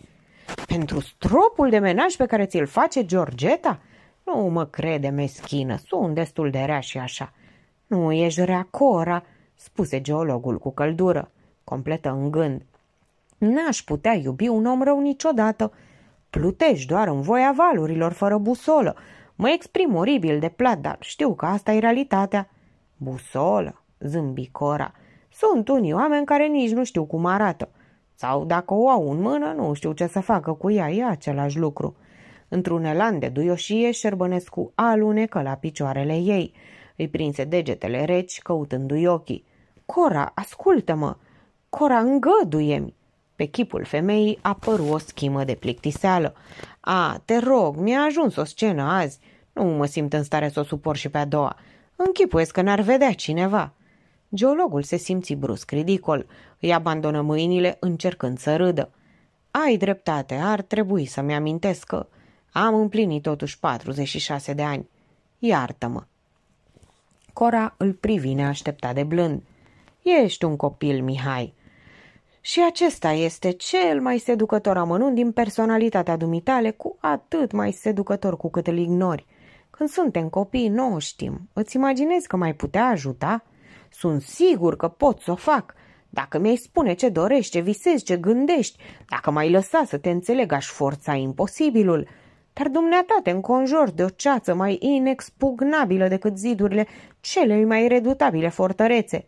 Pentru stropul de menaj pe care ți-l face Georgeta? Nu mă crede meschină, sunt destul de rea și așa. Nu ești rea, Cora, spuse geologul cu căldură. Completă în gând. N-aș putea iubi un om rău niciodată. Plutești doar în voia valurilor fără busolă. Mă exprim oribil de plat, dar știu că asta e realitatea. Busolă, zâmbi Cora. Sunt unii oameni care nici nu știu cum arată. Sau dacă o au în mână, nu știu ce să facă cu ea, e același lucru. Într-un elan de duioșie, Șerbănescu alunecă la picioarele ei. Îi prinse degetele reci, căutându-i ochii. Cora, ascultă-mă! Cora, îngăduie-mi! Pe chipul femeii apăru o schimă de plictiseală. A, te rog, mi-a ajuns o scenă azi. Nu mă simt în stare să o supor și pe a doua. Închipuiesc că n-ar vedea cineva. Geologul se simți brusc ridicol, îi abandonă mâinile încercând să râdă. Ai dreptate, ar trebui să-mi amintesc că am împlinit totuși 46 de ani. Iartă-mă! Cora îl privi neașteptat de blând. Ești un copil, Mihai. Și acesta este cel mai seducător amănunt din personalitatea dumitale, cu atât mai seducător cu cât îl ignori. Când suntem copii, nu o știm. Îți imaginezi că mai putea ajuta?" Sunt sigur că pot să o fac. Dacă mi-ai spune ce dorești, ce visezi, ce gândești, dacă mai lăsa să te înțeleg, aș forța imposibilul. Dar dumneata te înconjori de o ceață mai inexpugnabilă decât zidurile cele mai redutabile fortărețe.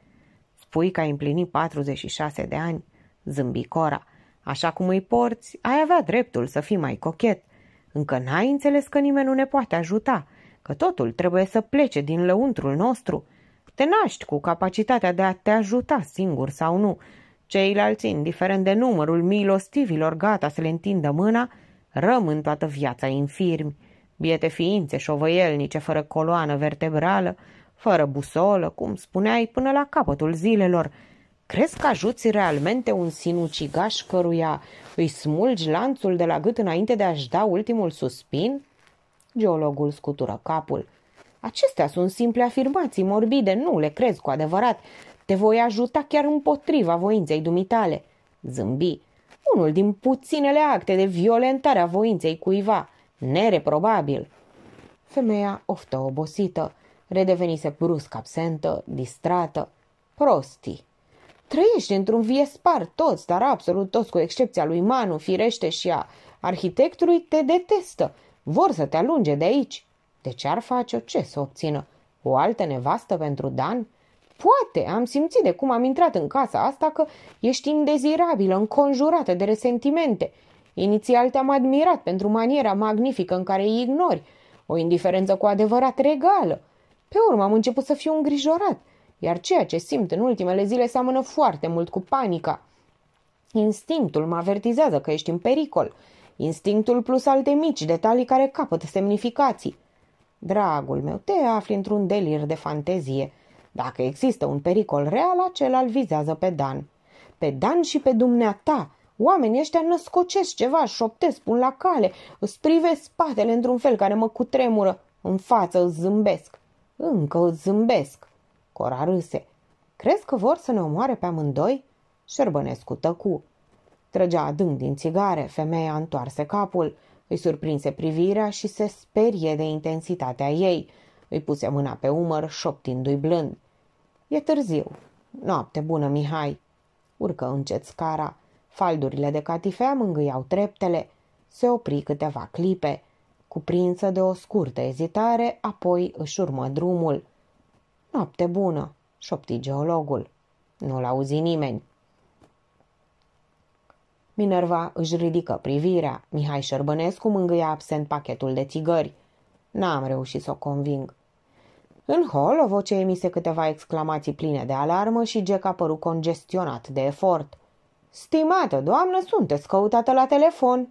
Spui că ai împlinit 46 de ani, zâmbi Cora. Așa cum îi porți, ai avea dreptul să fii mai cochet. Încă n-ai înțeles că nimeni nu ne poate ajuta, că totul trebuie să plece din lăuntrul nostru – te naști cu capacitatea de a te ajuta singur sau nu. Ceilalți, indiferent de numărul milostivilor gata să le întindă mâna, rămân toată viața infirmi. Biete ființe șovăielnice fără coloană vertebrală, fără busolă, cum spuneai, până la capătul zilelor. Crezi că ajuți realmente un sinucigaș căruia îi smulgi lanțul de la gât înainte de a-și da ultimul suspin? Geologul scutură capul. Acestea sunt simple afirmații morbide, nu le crezi cu adevărat. Te voi ajuta chiar împotriva voinței dumitale. Zâmbi. Unul din puținele acte de violentare a voinței cuiva. Nereprobabil. Femeia oftă obosită. Redevenise brusc absentă, distrată. Prosti. Trăiești într-un viespar toți, dar absolut toți, cu excepția lui Manu, firește și a arhitectului, te detestă. Vor să te alunge de aici. De ce ar face-o? Ce să obțină? O altă nevastă pentru Dan? Poate, am simțit de cum am intrat în casa asta că ești indezirabilă, înconjurată de resentimente. Inițial te-am admirat pentru maniera magnifică în care îi ignori, o indiferență cu adevărat regală. Pe urmă am început să fiu îngrijorat, iar ceea ce simt în ultimele zile seamănă foarte mult cu panica. Instinctul mă avertizează că ești în pericol. Instinctul plus alte mici detalii care capătă semnificații. Dragul meu, te afli într-un delir de fantezie. Dacă există un pericol real, acela îl vizează pe Dan. Pe Dan și pe dumneata. Oamenii ăștia născocesc ceva, șoptesc, pun la cale, îți privesc spatele într-un fel care mă cutremură. În față îți zâmbesc. Încă îți zâmbesc. Cora râse. Crezi că vor să ne omoare pe amândoi? Șerbănescu tăcu. Trăgea adânc din țigare, femeia întoarse capul. Îi surprinse privirea și se sperie de intensitatea ei. Îi puse mâna pe umăr, șoptindu-i blând. E târziu. Noapte bună, Mihai. Urcă încet scara. Faldurile de catifea mângâiau treptele. Se opri câteva clipe. Cuprinsă de o scurtă ezitare, apoi își urmă drumul. Noapte bună, șopti geologul. Nu-l auzi nimeni. Minerva își ridică privirea. Mihai Șerbănescu mângâia absent pachetul de țigări. N-am reușit să o conving. În hol, o voce emise câteva exclamații pline de alarmă și Jack a părut congestionat de efort. Stimată doamnă, sunteți căutată la telefon!"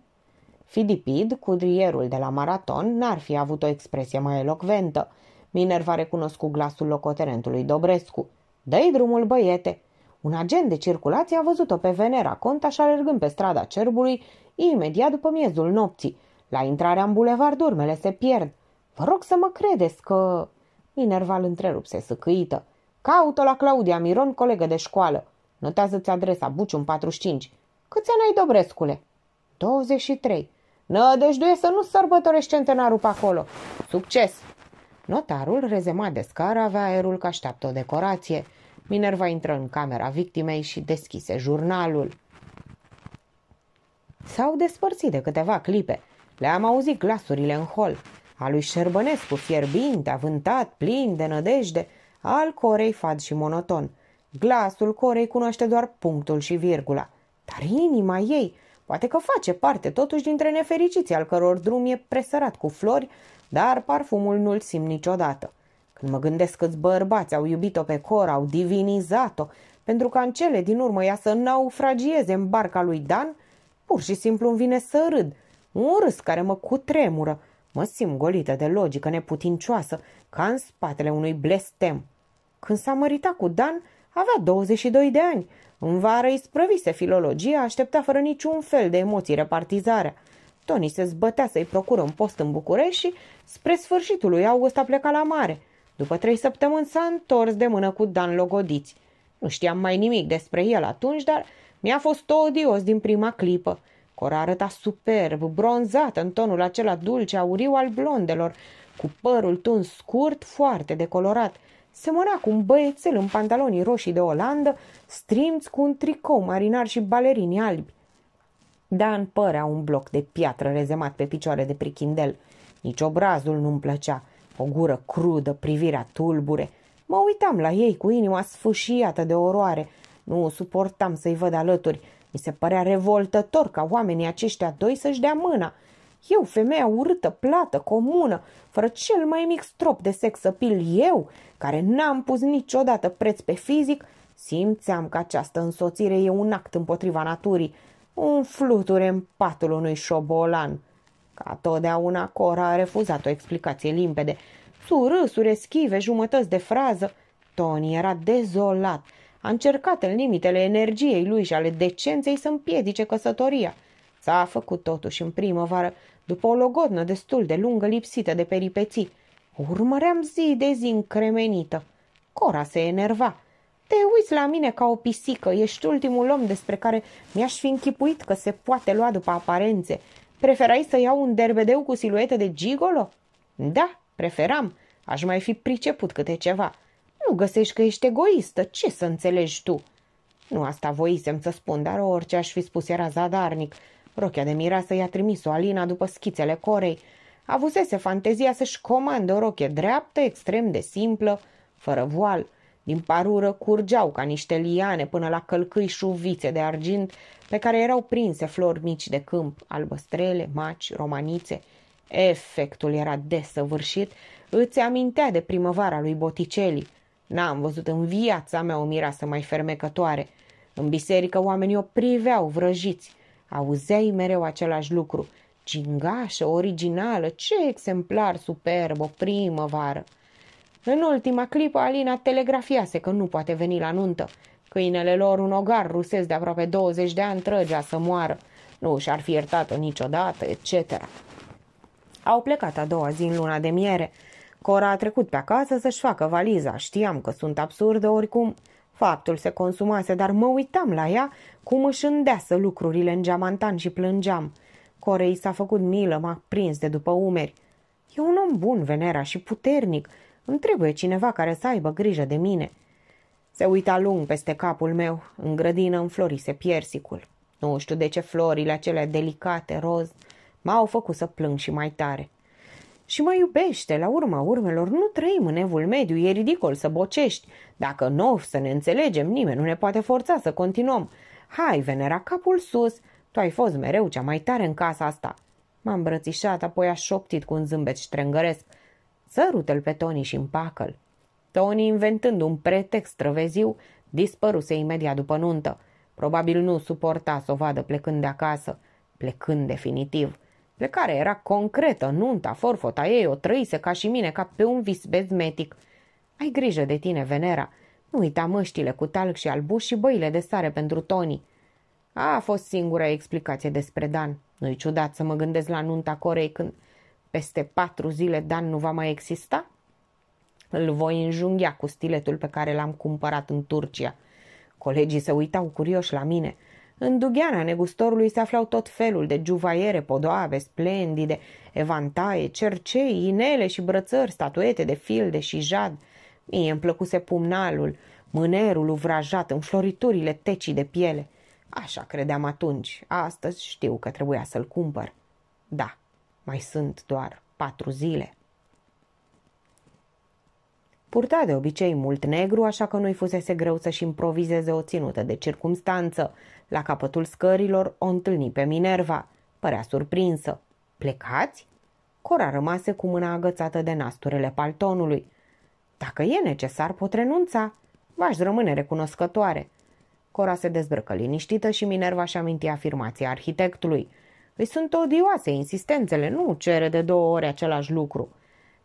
Fidipid, cudrierul de la maraton, n-ar fi avut o expresie mai elocventă. Minerva recunoscut glasul locotenentului Dobrescu. Dă-i drumul, băiete! Un agent de circulație a văzut-o pe Venera și alergând pe strada cerbului imediat după miezul nopții. La intrarea în bulevard urmele se pierd. Vă rog să mă credeți că... Minerva îl întrerupse săcăită. Caut-o la Claudia Miron, colegă de școală. Notează-ți adresa, Buciun 45. Câți ani ai, Dobrescule? 23. Nădăjduie să nu sărbătorești centenarul pe acolo. Succes! Notarul rezemat de scară avea aerul că așteaptă o decorație – Minerva intră în camera victimei și deschise jurnalul. S-au despărțit de câteva clipe. Le-am auzit glasurile în hol. A lui Șerbănescu, fierbinte, avântat, plin de nădejde, al corei fad și monoton. Glasul corei cunoaște doar punctul și virgula. Dar inima ei poate că face parte totuși dintre nefericiții al căror drum e presărat cu flori, dar parfumul nu-l simt niciodată. Când mă gândesc câți bărbați au iubit-o pe Cora, au divinizat-o, pentru ca în cele din urmă ea să naufragieze în barca lui Dan, pur și simplu îmi vine să râd. Un râs care mă cutremură. Mă simt golită de logică neputincioasă, ca în spatele unui blestem. Când s-a măritat cu Dan, avea 22 de ani. În vară îi sprăvise filologia, aștepta fără niciun fel de emoții repartizarea. Toni se zbătea să-i procură un post în București și, spre sfârșitul lui august, a plecat la mare. După trei săptămâni s-a întors de mână cu Dan Logodiți. Nu știam mai nimic despre el atunci, dar mi-a fost odios din prima clipă. Cora arăta superb, bronzată în tonul acela dulce auriu al blondelor, cu părul tuns scurt, foarte decolorat. Semăna cu un băiețel în pantalonii roșii de Olandă, strimți cu un tricou marinar și balerini albi. Dan părea un bloc de piatră rezemat pe picioare de prichindel. Nici obrazul nu-mi plăcea o gură crudă, privirea tulbure. Mă uitam la ei cu inima sfâșiată de oroare. Nu suportam să-i văd alături. Mi se părea revoltător ca oamenii aceștia doi să-și dea mâna. Eu, femeia urâtă, plată, comună, fără cel mai mic strop de sex apil eu, care n-am pus niciodată preț pe fizic, simțeam că această însoțire e un act împotriva naturii, un fluture în patul unui șobolan. Ca totdeauna, Cora a refuzat o explicație limpede. Surâsuri eschive, jumătăți de frază. Tony era dezolat. A încercat în limitele energiei lui și ale decenței să împiedice căsătoria. S-a făcut totuși în primăvară, după o logodnă destul de lungă lipsită de peripeții. Urmăream zi de zi încremenită. Cora se enerva. Te uiți la mine ca o pisică, ești ultimul om despre care mi-aș fi închipuit că se poate lua după aparențe. Preferai să iau un derbedeu cu siluetă de gigolo? Da, preferam. Aș mai fi priceput câte ceva. Nu găsești că ești egoistă, ce să înțelegi tu? Nu asta voisem să spun, dar orice aș fi spus era zadarnic. Rochea de mireasă i-a trimis-o Alina după schițele corei. Avusese fantezia să-și comandă o roche dreaptă, extrem de simplă, fără voal – din parură curgeau ca niște liane până la călcâi șuvițe de argint pe care erau prinse flori mici de câmp, albăstrele, maci, romanițe. Efectul era desăvârșit, îți amintea de primăvara lui Boticelli. N-am văzut în viața mea o mireasă mai fermecătoare. În biserică oamenii o priveau vrăjiți. Auzeai mereu același lucru. Cingașă, originală, ce exemplar superb, o primăvară! În ultima clipă, Alina telegrafiase că nu poate veni la nuntă. Câinele lor, un ogar rusesc de aproape 20 de ani, trăgea să moară. Nu și-ar fi iertat-o niciodată, etc. Au plecat a doua zi în luna de miere. Cora a trecut pe acasă să-și facă valiza. Știam că sunt absurdă oricum. Faptul se consumase, dar mă uitam la ea cum își îndeasă lucrurile în geamantan și plângeam. Corei s-a făcut milă, m-a prins de după umeri. E un om bun, Venera, și puternic – îmi trebuie cineva care să aibă grijă de mine. Se uita lung peste capul meu, în grădină înflorise piersicul. Nu știu de ce florile acelea delicate, roz, m-au făcut să plâng și mai tare. Și mă iubește, la urma urmelor, nu trăim în evul mediu, e ridicol să bocești. Dacă nu să ne înțelegem, nimeni nu ne poate forța să continuăm. Hai, Venera, capul sus, tu ai fost mereu cea mai tare în casa asta. m am îmbrățișat, apoi a șoptit cu un zâmbet ștrengăresc. Sărută-l pe Tony și împacă-l. Tony, inventând un pretext străveziu, dispăruse imediat după nuntă. Probabil nu suporta să o vadă plecând de acasă, plecând definitiv. Plecarea era concretă, nunta, forfota ei o trăise ca și mine, ca pe un vis bezmetic. Ai grijă de tine, Venera. Nu uita măștile cu talc și albuș și băile de sare pentru Tony. A fost singura explicație despre Dan. Nu-i ciudat să mă gândesc la nunta Corei când peste patru zile Dan nu va mai exista? Îl voi înjunghia cu stiletul pe care l-am cumpărat în Turcia. Colegii se uitau curioși la mine. În dugheana negustorului se aflau tot felul de juvaiere, podoave, splendide, evantaie, cercei, inele și brățări, statuete de filde și jad. Mie îmi plăcuse pumnalul, mânerul uvrajat, floriturile tecii de piele. Așa credeam atunci, astăzi știu că trebuia să-l cumpăr. Da, mai sunt doar patru zile. Purta de obicei mult negru, așa că nu-i fusese greu să-și improvizeze o ținută de circumstanță. La capătul scărilor o întâlni pe Minerva. Părea surprinsă. Plecați? Cora rămase cu mâna agățată de nasturele paltonului. Dacă e necesar, pot renunța. V-aș rămâne recunoscătoare. Cora se dezbrăcă liniștită și Minerva și aminti afirmația arhitectului – îi sunt odioase insistențele, nu cere de două ori același lucru.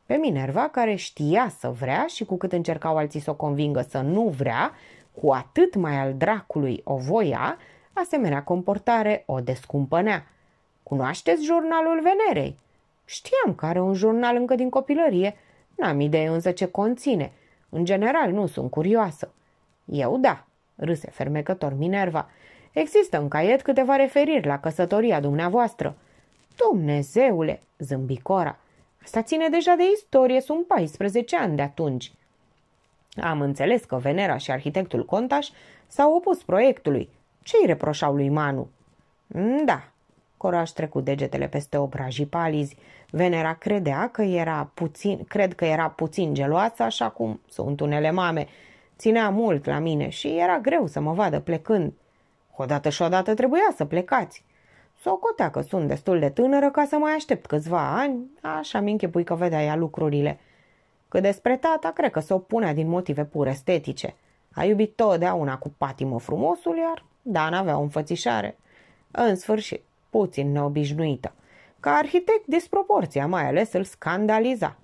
Pe Minerva, care știa să vrea și cu cât încercau alții să o convingă să nu vrea, cu atât mai al dracului o voia, asemenea comportare o descumpănea. Cunoașteți jurnalul Venerei? Știam că are un jurnal încă din copilărie, n-am idee însă ce conține. În general nu sunt curioasă. Eu da, râse fermecător Minerva, Există în caiet câteva referiri la căsătoria dumneavoastră. Dumnezeule, zâmbi Cora, asta ține deja de istorie, sunt 14 ani de atunci. Am înțeles că Venera și arhitectul Contaș s-au opus proiectului. Ce-i reproșau lui Manu? Mm, da, Coraș trecu degetele peste obrajii palizi. Venera credea că era puțin, cred că era puțin geloasă, așa cum sunt unele mame. Ținea mult la mine și era greu să mă vadă plecând. Odată și odată trebuia să plecați. Sau cotea că sunt destul de tânără ca să mai aștept câțiva ani, așa mi închipui că vedea ea lucrurile. Că despre tata, cred că se opunea din motive pur estetice. A iubit totdeauna cu patimă frumosul, iar Dan avea o înfățișare. În sfârșit, puțin neobișnuită. Ca arhitect, disproporția mai ales îl scandaliza.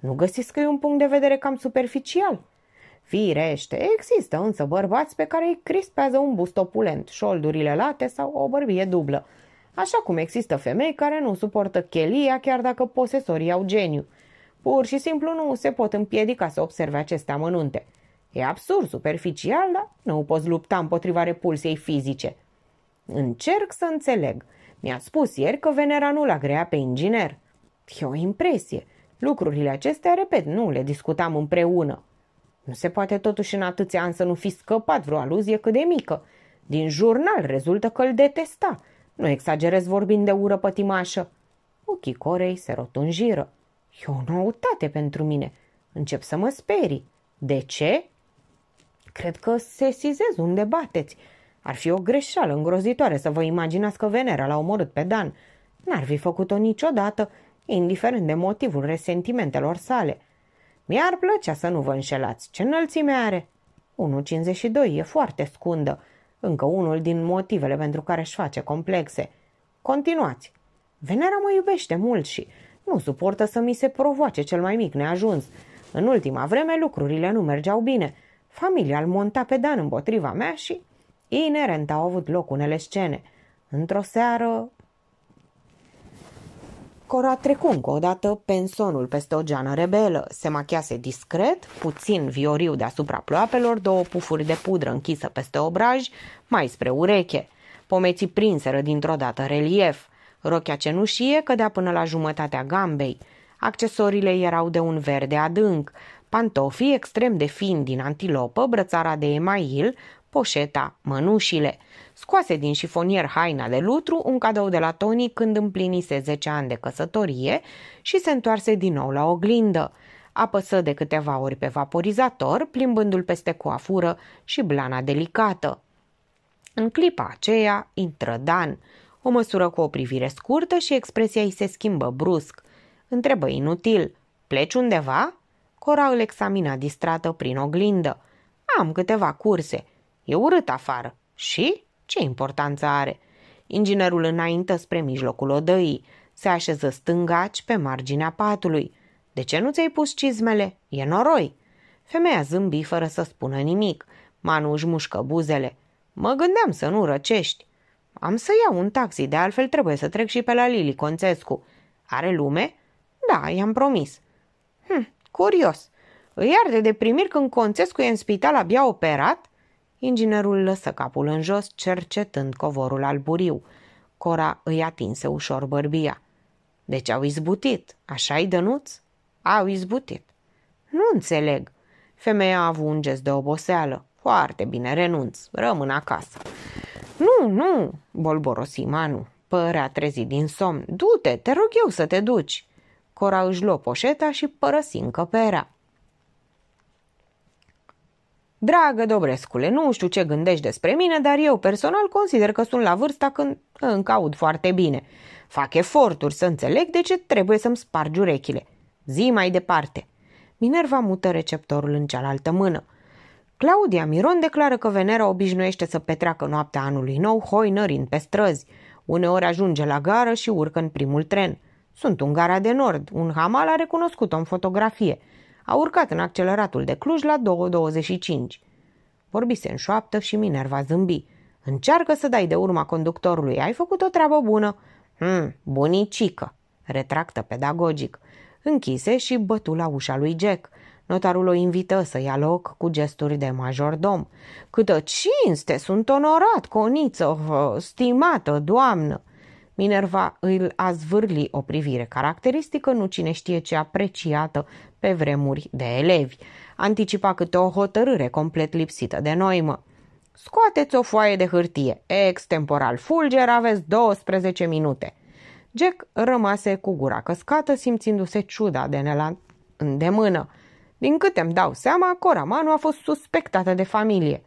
Nu găsiți că e un punct de vedere cam superficial?" Firește, există însă bărbați pe care îi crispează un bust opulent, șoldurile late sau o bărbie dublă, așa cum există femei care nu suportă chelia chiar dacă posesorii au geniu. Pur și simplu nu se pot împiedica să observe aceste amănunte. E absurd, superficial, dar nu poți lupta împotriva repulsiei fizice. Încerc să înțeleg. Mi-a spus ieri că Venera nu l-a grea pe inginer. E o impresie. Lucrurile acestea, repet, nu le discutam împreună. Nu se poate totuși în atâția ani să nu fi scăpat vreo aluzie cât de mică. Din jurnal rezultă că îl detesta. Nu exagerez vorbind de ură pătimașă. Ochii Corei se rotunjiră. E o noutate pentru mine. Încep să mă sperii. De ce? Cred că se sizez unde bateți. Ar fi o greșeală îngrozitoare să vă imaginați că Venera l-a omorât pe Dan. N-ar fi făcut-o niciodată, indiferent de motivul resentimentelor sale – mi-ar plăcea să nu vă înșelați. Ce înălțime are? 1,52 e foarte scundă. Încă unul din motivele pentru care își face complexe. Continuați. Venera mă iubește mult și nu suportă să mi se provoace cel mai mic neajuns. În ultima vreme lucrurile nu mergeau bine. Familia îl monta pe Dan împotriva mea și inerent au avut loc unele scene. Într-o seară Cora trecu încă o dată pensonul peste o geană rebelă, se machiase discret, puțin vioriu deasupra ploapelor, două pufuri de pudră închisă peste obraj, mai spre ureche. Pomeții prinseră dintr-o dată relief. Rochea cenușie cădea până la jumătatea gambei. Accesorile erau de un verde adânc, pantofii extrem de fin din antilopă, brățara de email, poșeta, mănușile. Scoase din șifonier haina de lutru, un cadou de la Tony când împlinise 10 ani de căsătorie și se întoarse din nou la oglindă. Apăsă de câteva ori pe vaporizator, plimbându-l peste coafură și blana delicată. În clipa aceea intră Dan. O măsură cu o privire scurtă și expresia îi se schimbă brusc. Întrebă inutil. Pleci undeva? Cora îl examina distrată prin oglindă. Am câteva curse. E urât afară. Și? Ce importanță are? Inginerul înaintă spre mijlocul odăii. Se așeză stângaci pe marginea patului. De ce nu ți-ai pus cizmele? E noroi. Femeia zâmbi fără să spună nimic. Manu își mușcă buzele. Mă gândeam să nu răcești. Am să iau un taxi, de altfel trebuie să trec și pe la Lili Conțescu. Are lume? Da, i-am promis. Hm, curios. Îi arde de primir când Conțescu e în spital abia operat? Inginerul lăsă capul în jos, cercetând covorul alburiu. Cora îi atinse ușor bărbia. Deci au izbutit, așa-i, Dănuț? Au izbutit. Nu înțeleg. Femeia a avut un gest de oboseală. Foarte bine, renunț, rămân acasă. Nu, nu, bolborosi Manu. Părea trezit din somn. Du-te, te rog eu să te duci. Cora își luă poșeta și părăsi încăperea. Dragă Dobrescule, nu știu ce gândești despre mine, dar eu personal consider că sunt la vârsta când încă aud foarte bine. Fac eforturi să înțeleg de ce trebuie să-mi spargi urechile. Zi mai departe. Minerva mută receptorul în cealaltă mână. Claudia Miron declară că Venera obișnuiește să petreacă noaptea anului nou hoinărind pe străzi. Uneori ajunge la gară și urcă în primul tren. Sunt un gara de nord, un hamal a recunoscut-o în fotografie – a urcat în acceleratul de Cluj la 2.25. Vorbise în șoaptă și Minerva zâmbi. Încearcă să dai de urma conductorului, ai făcut o treabă bună. Hmm, bunicică, retractă pedagogic. Închise și bătu la ușa lui Jack. Notarul o invită să ia loc cu gesturi de majordom. Câtă cinste, sunt onorat, coniță, stimată doamnă! Minerva îl a zvârli o privire caracteristică, nu cine știe ce apreciată pe vremuri de elevi. Anticipa câte o hotărâre complet lipsită de noimă. Scoateți o foaie de hârtie, extemporal fulger, aveți 12 minute. Jack rămase cu gura căscată, simțindu-se ciuda de nela îndemână. Din câte îmi dau seama, Coramanu a fost suspectată de familie.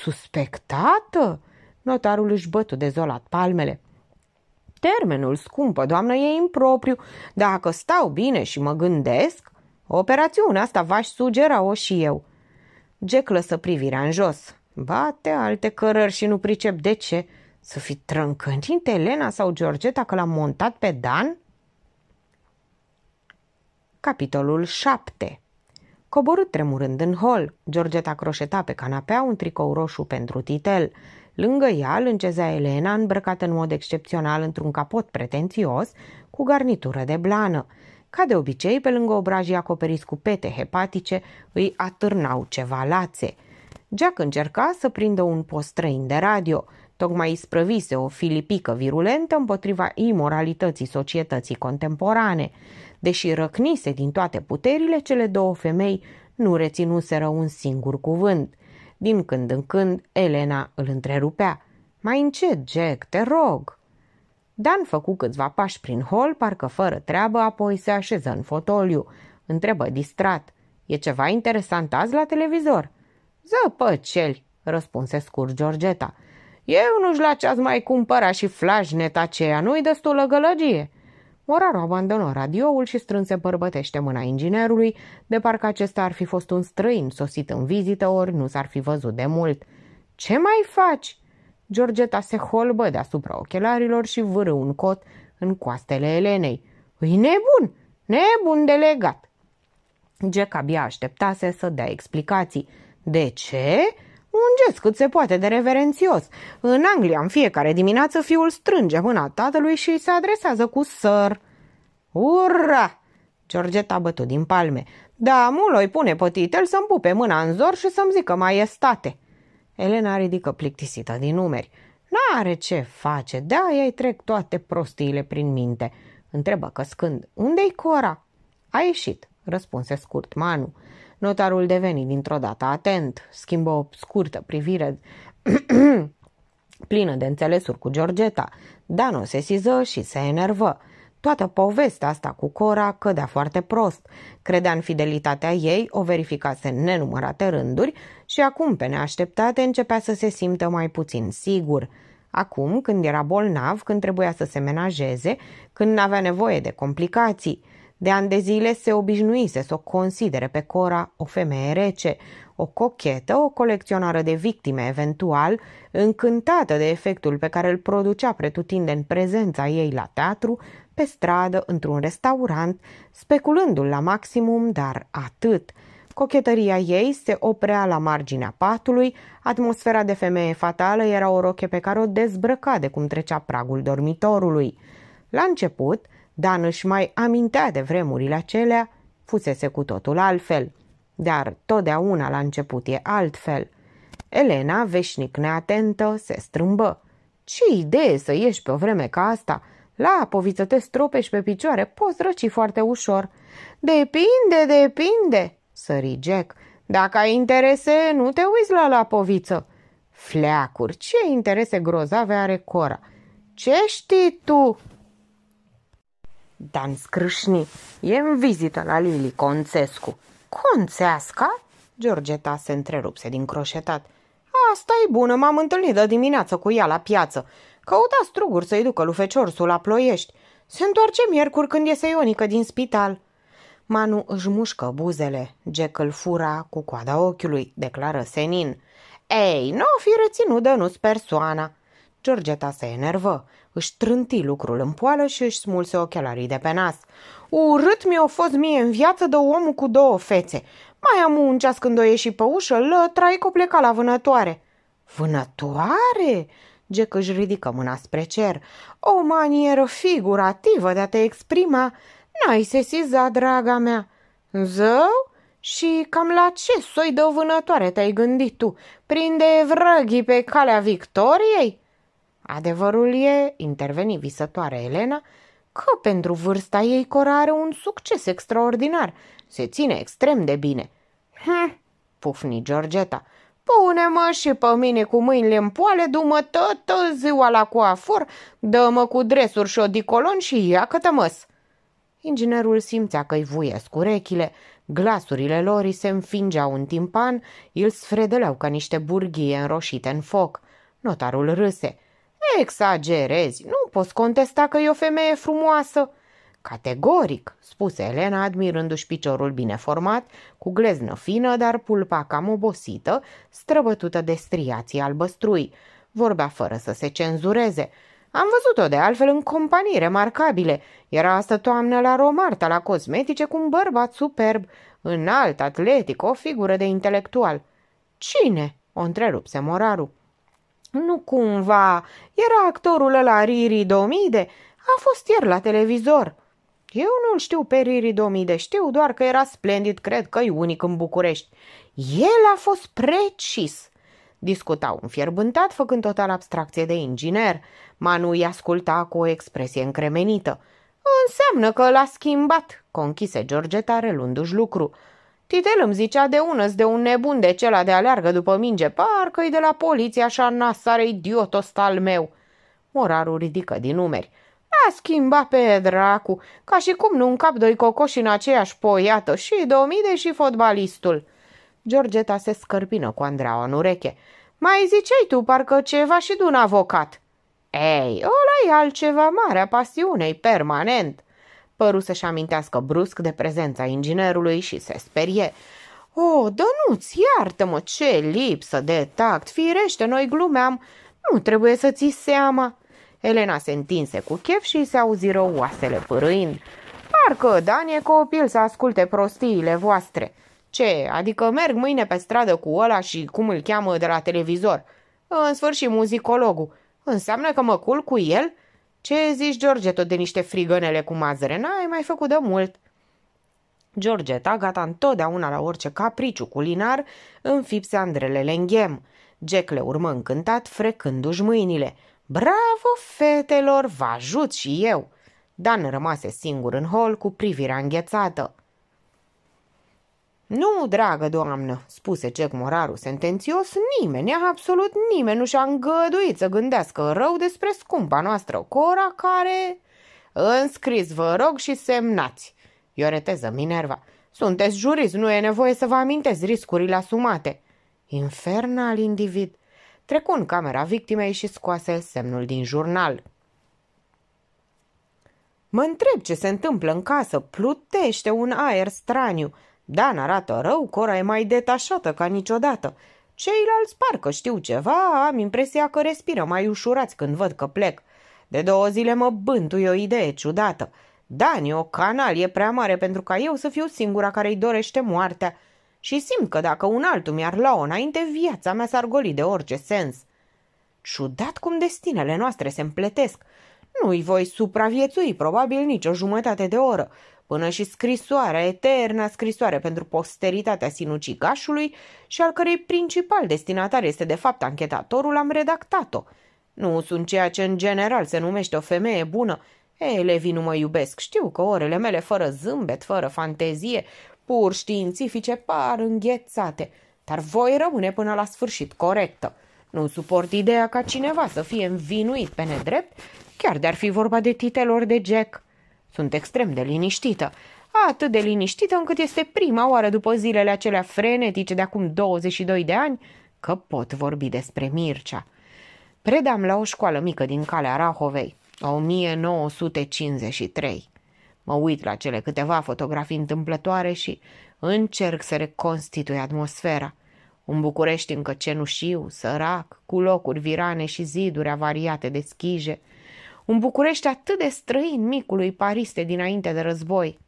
Suspectată? Notarul își bătu dezolat palmele. Termenul, scumpă doamnă, e impropriu. Dacă stau bine și mă gândesc, Operațiunea asta v-aș sugera-o și eu. Jack lăsă privirea în jos. Bate alte cărări și nu pricep de ce. Să fi trâncănit Elena sau Georgeta că l am montat pe Dan? Capitolul 7 Coborât tremurând în hol, Georgeta croșeta pe canapea un tricou roșu pentru titel. Lângă ea lâncezea Elena, îmbrăcată în mod excepțional într-un capot pretențios, cu garnitură de blană. Ca de obicei, pe lângă obrajii acoperiți cu pete hepatice, îi atârnau ceva lațe. Jack încerca să prindă un post străin de radio. Tocmai sprăvise o filipică virulentă împotriva imoralității societății contemporane. Deși răcnise din toate puterile, cele două femei nu reținuseră un singur cuvânt. Din când în când, Elena îl întrerupea. Mai încet, Jack, te rog!" Dan făcu câțiva pași prin hol, parcă fără treabă, apoi se așeză în fotoliu. Întrebă distrat. E ceva interesant azi la televizor?" Zăpăceli!" răspunse scurt Georgeta. Eu nu-și la ce ați mai cumpăra și flajneta aceea, nu-i destulă gălăgie." Moraru abandonă radioul și strânse bărbătește mâna inginerului, de parcă acesta ar fi fost un străin sosit în vizită, ori nu s-ar fi văzut de mult. Ce mai faci?" Georgeta se holbă deasupra ochelarilor și vârâ un cot în coastele Elenei. Îi nebun! Nebun legat. Jack abia așteptase să dea explicații. De ce? Un gest cât se poate de reverențios. În Anglia, în fiecare dimineață, fiul strânge mâna tatălui și îi se adresează cu săr. Ura! Georgeta bătut din palme. Da, muloi pune pătitel să-mi pupe mâna în zor și să-mi zică maiestate. Elena ridică plictisită din numeri. N-are ce face, de-aia îi trec toate prostiile prin minte. Întrebă căscând, unde-i Cora? A ieșit, răspunse scurt Manu. Notarul deveni dintr-o dată atent, schimbă o scurtă privire plină de înțelesuri cu Georgeta. Dano se siză și se enervă. Toată povestea asta cu Cora cădea foarte prost. Credea în fidelitatea ei, o verificase în nenumărate rânduri și acum, pe neașteptate, începea să se simtă mai puțin sigur. Acum, când era bolnav, când trebuia să se menajeze, când n-avea nevoie de complicații. De ani de zile se obișnuise să o considere pe Cora o femeie rece, o cochetă, o colecționară de victime eventual, încântată de efectul pe care îl producea pretutindeni prezența ei la teatru, pe stradă, într-un restaurant, speculându-l la maximum, dar atât. Cochetăria ei se oprea la marginea patului, atmosfera de femeie fatală era o roche pe care o dezbrăca de cum trecea pragul dormitorului. La început, Dan își mai amintea de vremurile acelea, fusese cu totul altfel. Dar totdeauna la început e altfel. Elena, veșnic neatentă, se strâmbă. Ce idee să ieși pe o vreme ca asta la apoviță te stropești pe picioare, poți răci foarte ușor. Depinde, depinde, sări Jack. Dacă ai interese, nu te uiți la lapoviță. Fleacuri, ce interese grozave are Cora. Ce știi tu? Dan scrâșni. E în vizită la Lili Conțescu. Conțeasca? Georgeta se întrerupse din croșetat. Asta e bună, m-am întâlnit de dimineață cu ea la piață. Căuta struguri să-i ducă lui Feciorsul la ploiești. Se întoarce miercuri când iese Ionică din spital. Manu își mușcă buzele, Jack îl fura cu coada ochiului, declară senin. Ei, nu o fi reținut de nu s persoana. Georgeta se enervă, își trânti lucrul în poală și își smulse ochelarii de pe nas. Urât mi-a fost mie în viață de omul cu două fețe. Mai am un ceas când o ieși pe ușă, lătrai că pleca la vânătoare. Vânătoare? Jack își ridică mâna spre cer. O manieră figurativă de a te exprima. N-ai sesizat, draga mea. Zău? Și cam la ce soi de vânătoare te-ai gândit tu? Prinde vrăghii pe calea victoriei? Adevărul e, interveni visătoare Elena, că pentru vârsta ei Cora are un succes extraordinar. Se ține extrem de bine. Hm, pufni Georgeta. Pune-mă și pe mine cu mâinile în poale, du-mă toată ziua la coafor, dă-mă cu dresuri și odicolon și ia că tămăs. Inginerul simțea că-i vuiesc urechile, glasurile lor îi se înfingeau în timpan, îl sfredeleau ca niște burghie înroșite în foc. Notarul râse. Exagerezi, nu poți contesta că e o femeie frumoasă. Categoric, spuse Elena, admirându-și piciorul bine format, cu gleznă fină, dar pulpa cam obosită, străbătută de striații albăstrui. Vorbea fără să se cenzureze. Am văzut-o de altfel în companii remarcabile. Era asta toamnă la Romarta, la cosmetice, cu un bărbat superb, înalt, atletic, o figură de intelectual. Cine? o întrerupse Moraru. Nu cumva, era actorul ăla Riri Domide? A fost ieri la televizor. Eu nu-l știu pe Riri știu doar că era splendid, cred că e unic în București. El a fost precis, discutau fierbântat, făcând total abstracție de inginer. Manu îi asculta cu o expresie încremenită. Înseamnă că l-a schimbat, conchise Georgeta relându-și lucru. Titel îmi zicea de unăs de un nebun de cela de aleargă după minge, parcă-i de la poliție așa nasare idiot ăsta al meu. Morarul ridică din numeri a schimbat pe dracu, ca și cum nu încap doi cocoși în aceeași poiată și domide și fotbalistul. Georgeta se scărpină cu Andreaua în ureche. Mai zicei tu parcă ceva și de un avocat. Ei, ăla e altceva a pasiunei, permanent. Păru să-și amintească brusc de prezența inginerului și se sperie. O, dănuț, iartă-mă, ce lipsă de tact, firește, noi glumeam, nu trebuie să ți seama. Elena se întinse cu chef și se auziră oasele pârâind. Parcă Dan e copil să asculte prostiile voastre. Ce, adică merg mâine pe stradă cu ăla și cum îl cheamă de la televizor? În sfârșit muzicologul. Înseamnă că mă cul cu el? Ce zici, George, tot de niște frigănele cu mazăre? N-ai mai făcut de mult. Georgeta, gata întotdeauna la orice capriciu culinar, înfipse Andrele în Jack le urmă încântat, frecându-și mâinile – Bravo, fetelor, vă ajut și eu!" Dan rămase singur în hol cu privirea înghețată. Nu, dragă doamnă, spuse Jack Moraru sentențios, nimeni, absolut nimeni nu și-a îngăduit să gândească rău despre scumpa noastră Cora care... Înscris, vă rog și semnați, ioreteză Minerva. Sunteți jurist, nu e nevoie să vă amintesc riscurile asumate. Infernal individ, Trecu în camera victimei și scoase semnul din jurnal. Mă întreb ce se întâmplă în casă, plutește un aer straniu. Dan arată rău, Cora e mai detașată ca niciodată. Ceilalți parcă știu ceva, am impresia că respiră mai ușurați când văd că plec. De două zile mă bântuie o idee ciudată. e da, o canal e prea mare pentru ca eu să fiu singura care îi dorește moartea – și simt că dacă un altul mi-ar lua înainte, viața mea s-ar goli de orice sens. Ciudat cum destinele noastre se împletesc. Nu-i voi supraviețui probabil nici o jumătate de oră, până și scrisoarea, eterna scrisoare pentru posteritatea sinucigașului și al cărei principal destinatar este de fapt anchetatorul, am redactat-o. Nu sunt ceea ce în general se numește o femeie bună. Elevii nu mă iubesc, știu că orele mele fără zâmbet, fără fantezie, pur științifice par înghețate, dar voi rămâne până la sfârșit corectă. Nu suport ideea ca cineva să fie învinuit pe nedrept, chiar de-ar fi vorba de titelor de Jack. Sunt extrem de liniștită, atât de liniștită încât este prima oară după zilele acelea frenetice de acum 22 de ani că pot vorbi despre Mircea. Predam la o școală mică din calea Rahovei, 1953. Mă uit la cele câteva fotografii întâmplătoare și încerc să reconstitui atmosfera. Un București încă cenușiu, sărac, cu locuri virane și ziduri avariate de schije. Un București atât de străin micului Paris de dinainte de război –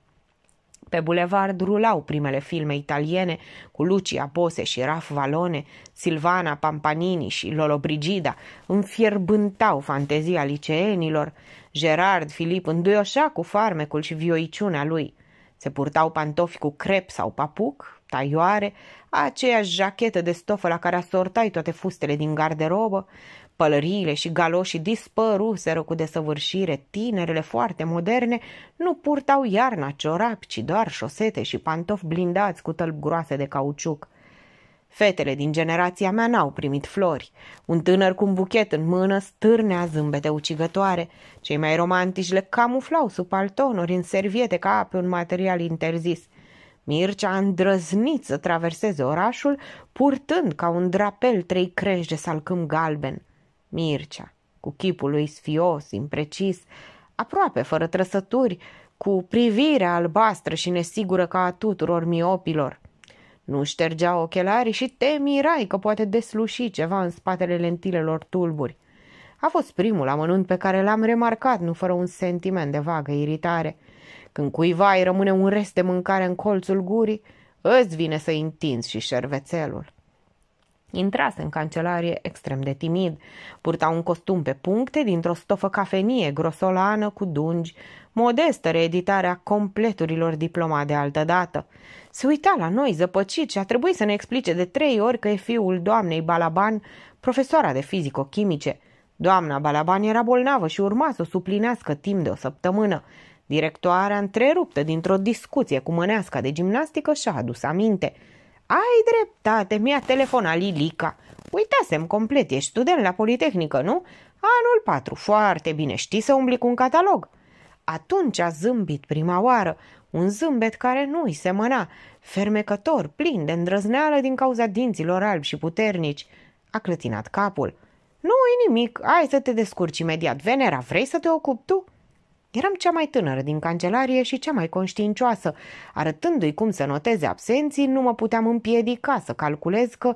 pe bulevard rulau primele filme italiene cu Lucia Pose și Raf Valone, Silvana Pampanini și Lolo Brigida, înfierbântau fantezia liceenilor, Gerard Filip înduioșa cu farmecul și vioiciunea lui. Se purtau pantofi cu crep sau papuc, taioare, aceeași jachetă de stofă la care asortai toate fustele din garderobă, Pălăriile și galoșii dispăruseră cu desăvârșire, tinerele foarte moderne nu purtau iarna ciorapi, ci doar șosete și pantofi blindați cu tălpi groase de cauciuc. Fetele din generația mea n-au primit flori. Un tânăr cu un buchet în mână stârnea zâmbete ucigătoare. Cei mai romantici le camuflau sub paltonuri în serviete ca pe un material interzis. Mircea a îndrăznit să traverseze orașul, purtând ca un drapel trei crești de salcâm galben. Mircea, cu chipul lui sfios, imprecis, aproape fără trăsături, cu privirea albastră și nesigură ca a tuturor miopilor. Nu ștergea ochelarii și te mirai că poate desluși ceva în spatele lentilelor tulburi. A fost primul amănunt pe care l-am remarcat, nu fără un sentiment de vagă iritare. Când cuiva îi rămâne un rest de mâncare în colțul gurii, îți vine să-i întinzi și șervețelul. Intrase în cancelarie extrem de timid. Purta un costum pe puncte dintr-o stofă cafenie grosolană cu dungi, modestă reeditarea completurilor diploma de altă dată. Se uita la noi zăpăcit și a trebuit să ne explice de trei ori că e fiul doamnei Balaban, profesoara de fizico-chimice. Doamna Balaban era bolnavă și urma să o suplinească timp de o săptămână. Directoarea, întreruptă dintr-o discuție cu măneasca de gimnastică, și-a adus aminte – ai dreptate, mi-a telefonat Lilica. Uitasem complet, ești student la Politehnică, nu? Anul 4, foarte bine, știi să umbli cu un catalog. Atunci a zâmbit prima oară, un zâmbet care nu-i semăna, fermecător, plin de îndrăzneală din cauza dinților albi și puternici. A clătinat capul. Nu-i nimic, ai să te descurci imediat. Venera, vrei să te ocupi tu?" Eram cea mai tânără din cancelarie și cea mai conștiincioasă. Arătându-i cum să noteze absenții, nu mă puteam împiedica să calculez că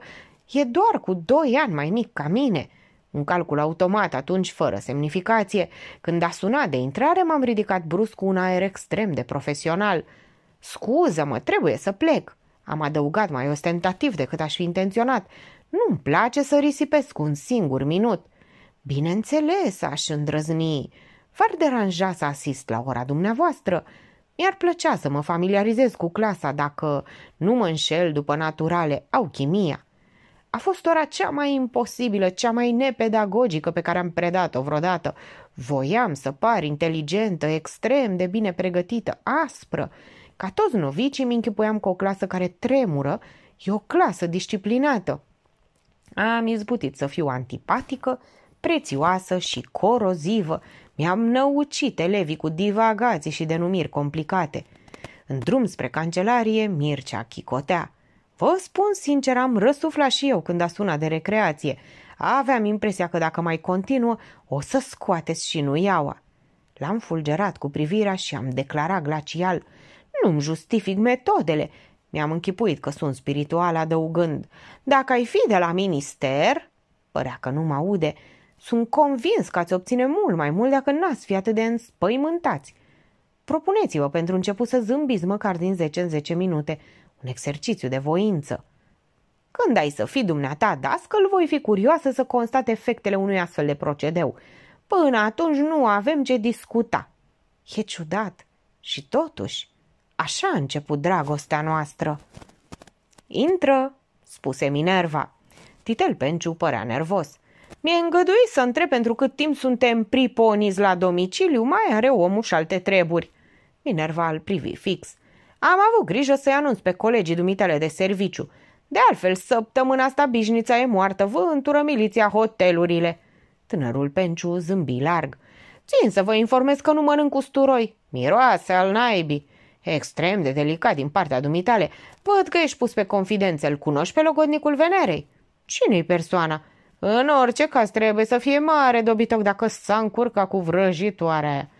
e doar cu doi ani mai mic ca mine. Un calcul automat atunci fără semnificație. Când a sunat de intrare, m-am ridicat brusc cu un aer extrem de profesional. Scuză-mă, trebuie să plec. Am adăugat mai ostentativ decât aș fi intenționat. Nu-mi place să risipesc un singur minut. Bineînțeles, aș îndrăzni. V-ar deranja să asist la ora dumneavoastră. Mi-ar plăcea să mă familiarizez cu clasa dacă nu mă înșel după naturale au chimia. A fost ora cea mai imposibilă, cea mai nepedagogică pe care am predat-o vreodată. Voiam să par inteligentă, extrem de bine pregătită, aspră. Ca toți novicii, mi închipuiam că o clasă care tremură e o clasă disciplinată. Am izbutit să fiu antipatică, prețioasă și corozivă, mi-am năucit elevii cu divagații și denumiri complicate. În drum spre cancelarie, Mircea chicotea. Vă spun sincer, am răsuflat și eu când a sunat de recreație. Aveam impresia că dacă mai continuă, o să scoateți și nu iaua. L-am fulgerat cu privirea și am declarat glacial. Nu-mi justific metodele. Mi-am închipuit că sunt spiritual adăugând. Dacă ai fi de la minister, părea că nu mă aude, sunt convins că ați obține mult mai mult dacă n-ați fi atât de înspăimântați. Propuneți-vă pentru început să zâmbiți măcar din 10 în 10 minute, un exercițiu de voință. Când ai să fii dumneata dascăl, voi fi curioasă să constat efectele unui astfel de procedeu. Până atunci nu avem ce discuta. E ciudat. Și totuși, așa a început dragostea noastră. Intră, spuse Minerva. Titel Penciu părea nervos. Mi-e îngăduit să întreb pentru cât timp suntem priponiți la domiciliu, mai are omul și alte treburi. Minerva îl privi fix. Am avut grijă să-i anunț pe colegii dumitele de serviciu. De altfel, săptămâna asta bișnița e moartă, vă întură miliția hotelurile. Tânărul Penciu zâmbi larg. Țin să vă informez că nu mănânc usturoi. Miroase al naibii. Extrem de delicat din partea dumitale. Văd că ești pus pe confidențe, îl cunoști pe logodnicul Venerei. Cine-i persoana? În orice caz trebuie să fie mare dobitoc dacă s-a încurcat cu vrăjitoarea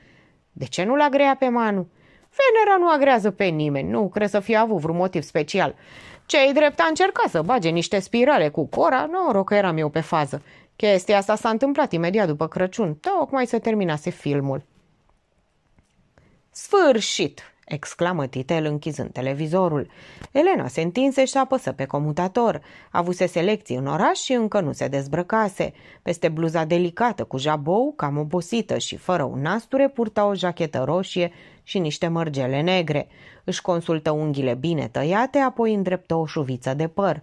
De ce nu-l a grea pe Manu? Venera nu agrează pe nimeni, nu cred să fie avut vreun motiv special. Cei drept a încercat să bage niște spirale cu cora, noroc că eram eu pe fază. Chestia asta s-a întâmplat imediat după Crăciun, tocmai se terminase filmul. Sfârșit! exclamă Titel închizând televizorul. Elena se întinse și apăsă pe comutator. Avuse selecții în oraș și încă nu se dezbrăcase. Peste bluza delicată cu jabou, cam obosită și fără un nasture, purta o jachetă roșie și niște mărgele negre. Își consultă unghiile bine tăiate, apoi îndreptă o șuviță de păr.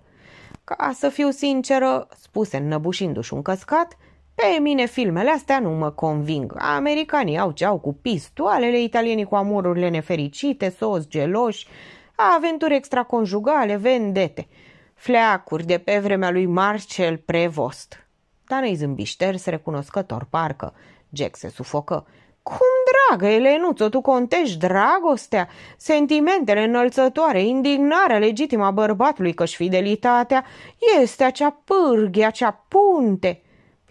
Ca să fiu sinceră, spuse înnăbușindu-și un căscat, pe mine filmele astea nu mă conving. Americanii au ce au cu pistoalele, italienii cu amorurile nefericite, sos geloși, aventuri extraconjugale, vendete. Fleacuri de pe vremea lui Marcel Prevost. Dar nu-i zâmbi șters recunoscător, parcă. Jack se sufocă. Cum dragă, Elenuțo, tu contești dragostea, sentimentele înălțătoare, indignarea legitimă a bărbatului că-și fidelitatea este acea pârghie, acea punte –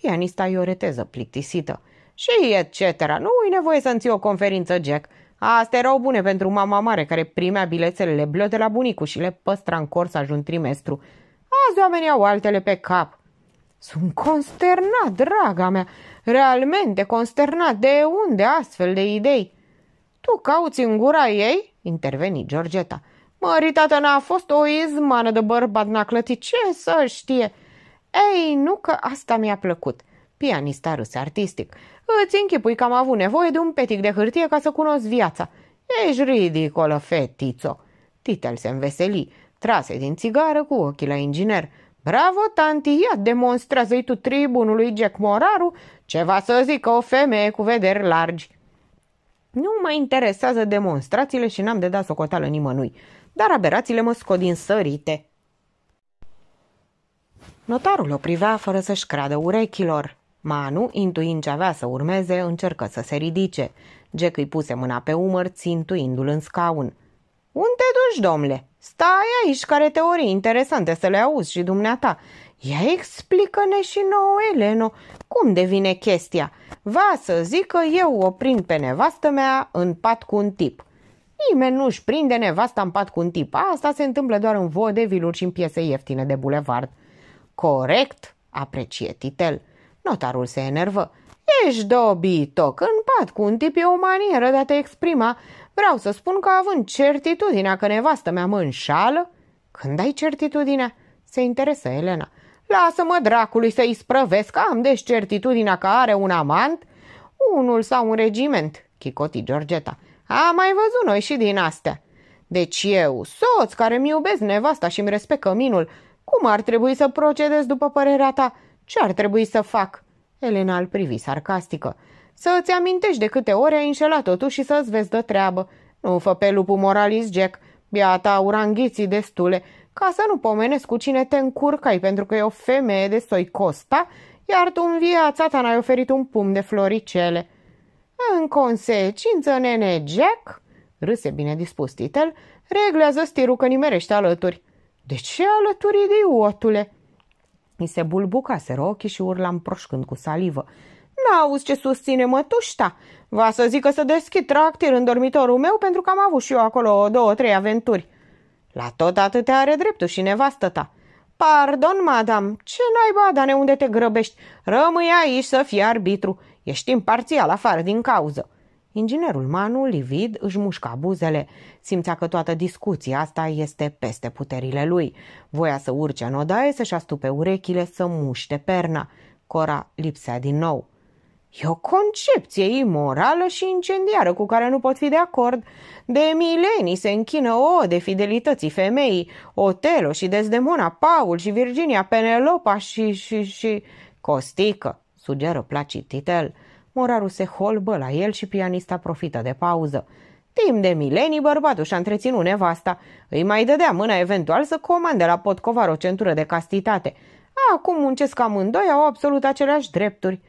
Pianista e o reteză plictisită. Și etc. Nu e nevoie să-mi ții o conferință, Jack. Astea erau bune pentru mama mare, care primea bilețelele blă de la bunicu și le păstra în cors un trimestru. Azi oamenii au altele pe cap. Sunt consternat, draga mea, realmente consternat. De unde astfel de idei? Tu cauți în gura ei? Interveni Georgeta. Măritată n-a fost o izmană de bărbat, n-a clătit ce să știe. Ei, nu că asta mi-a plăcut. Pianista râs artistic. Îți închipui că am avut nevoie de un petic de hârtie ca să cunosc viața. Ești ridicolă, fetițo. Titel se înveseli, trase din țigară cu ochii la inginer. Bravo, tanti, ia demonstrează-i tu tribunului Jack Moraru ceva să zică o femeie cu vederi largi. Nu mă interesează demonstrațiile și n-am de dat socoteală nimănui, dar aberațiile mă scot din sărite. Notarul o privea fără să-și creadă urechilor. Manu, intuind ce avea să urmeze, încercă să se ridice. Jack îi puse mâna pe umăr, țintuindu-l în scaun. Unde te duci, domnule? Stai aici, care teorii interesante să le auzi și dumneata. Ia explică-ne și nouă, Eleno, cum devine chestia. Va să zic că eu o prind pe nevastă mea în pat cu un tip. Nimeni nu-și prinde nevasta în pat cu un tip. Asta se întâmplă doar în vodeviluri și în piese ieftine de bulevard. Corect, aprecie Titel. Notarul se enervă. Ești dobitoc, în pat cu un tip e o manieră de a te exprima. Vreau să spun că având certitudinea că nevastă mea mă înșală... Când ai certitudinea? Se interesă Elena. Lasă-mă dracului să-i sprăvesc, am deci certitudinea că are un amant? Unul sau un regiment, chicoti Georgeta. Am mai văzut noi și din astea. Deci eu, soț care mi iubesc nevasta și mi respect căminul, cum ar trebui să procedez după părerea ta? Ce ar trebui să fac?" Elena îl privi sarcastică. Să îți amintești de câte ori ai înșelat totul și să-ți vezi de treabă. Nu fă pe lupul moralist, Jack. Biata uranghiții destule, ca să nu pomenesc cu cine te încurcai pentru că e o femeie de soi costa, da? iar tu în viața ta n-ai oferit un pumn de floricele. În consecință, nene Jack, râse bine dispus Titel, reglează stirul că nimerește alături. De ce alături, iotule? Mi se bulbucaseră ochii și urlam proșcând cu salivă. N-auzi ce susține mătușta? Va să zică să deschid tractir în dormitorul meu pentru că am avut și eu acolo două, trei aventuri. La tot atâtea are dreptul și nevastă ta. Pardon, madam, ce naiba, ne unde te grăbești? Rămâi aici să fii arbitru. Ești imparțial afară din cauză. Inginerul Manu, livid, își mușca buzele. Simțea că toată discuția asta este peste puterile lui. Voia să urce în odaie, să-și astupe urechile, să muște perna. Cora lipsea din nou. E o concepție imorală și incendiară cu care nu pot fi de acord. De milenii se închină o de fidelității femeii, Otelo și Desdemona, Paul și Virginia, Penelopa și, și, și... Costică, sugeră placid Titel. Moraru se holbă la el și pianista profită de pauză. Timp de milenii, bărbatul și-a întreținut nevasta. Îi mai dădea mâna eventual să comande la Potcovar o centură de castitate. Acum muncesc amândoi, au absolut aceleași drepturi.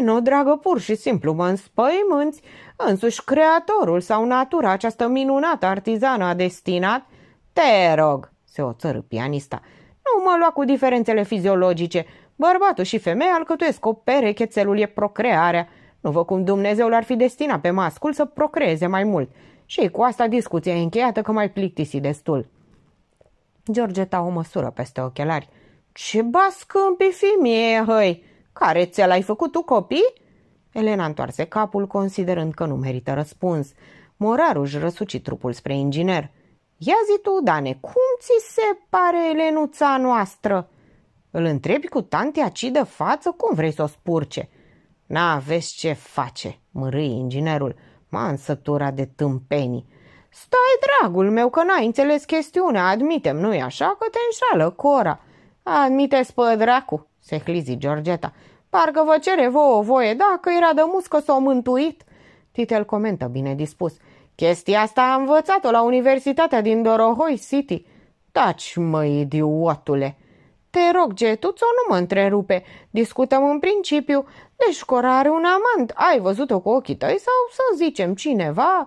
Eleno, dragă, pur și simplu mă înspăimânți. Însuși creatorul sau natura, această minunată artizană a destinat. Te rog, se oțără pianista. Nu mă lua cu diferențele fiziologice. Bărbatul și femeia alcătuiesc o pereche, țelul e procrearea. Nu vă cum Dumnezeu l-ar fi destinat pe mascul să procreeze mai mult. Și cu asta discuția e încheiată că mai plictisi destul. Georgeta o măsură peste ochelari. Ce bască în pifimie, hăi! Care ți l-ai făcut tu copii? Elena întoarse capul, considerând că nu merită răspuns. Moraru își răsuci trupul spre inginer. Ia zi tu, Dane, cum ți se pare Elenuța noastră?" Îl întrebi cu tante acidă față cum vrei să o spurce. Na, vezi ce face, mărâi inginerul. M-a însătura de tâmpenii. Stai, dragul meu, că n-ai înțeles chestiunea, admitem, nu-i așa, că te înșală Cora. Admite pe dracu, se hlizi Georgeta. Parcă vă cere vouă voie, dacă era de muscă s-o mântuit. Titel comentă bine dispus. Chestia asta a învățat-o la Universitatea din Dorohoi City. Taci, mă, idiotule! Te rog, Getuțo, nu mă întrerupe. Discutăm în principiu. Deci Cora are un amant. Ai văzut-o cu ochii tăi sau să zicem cineva?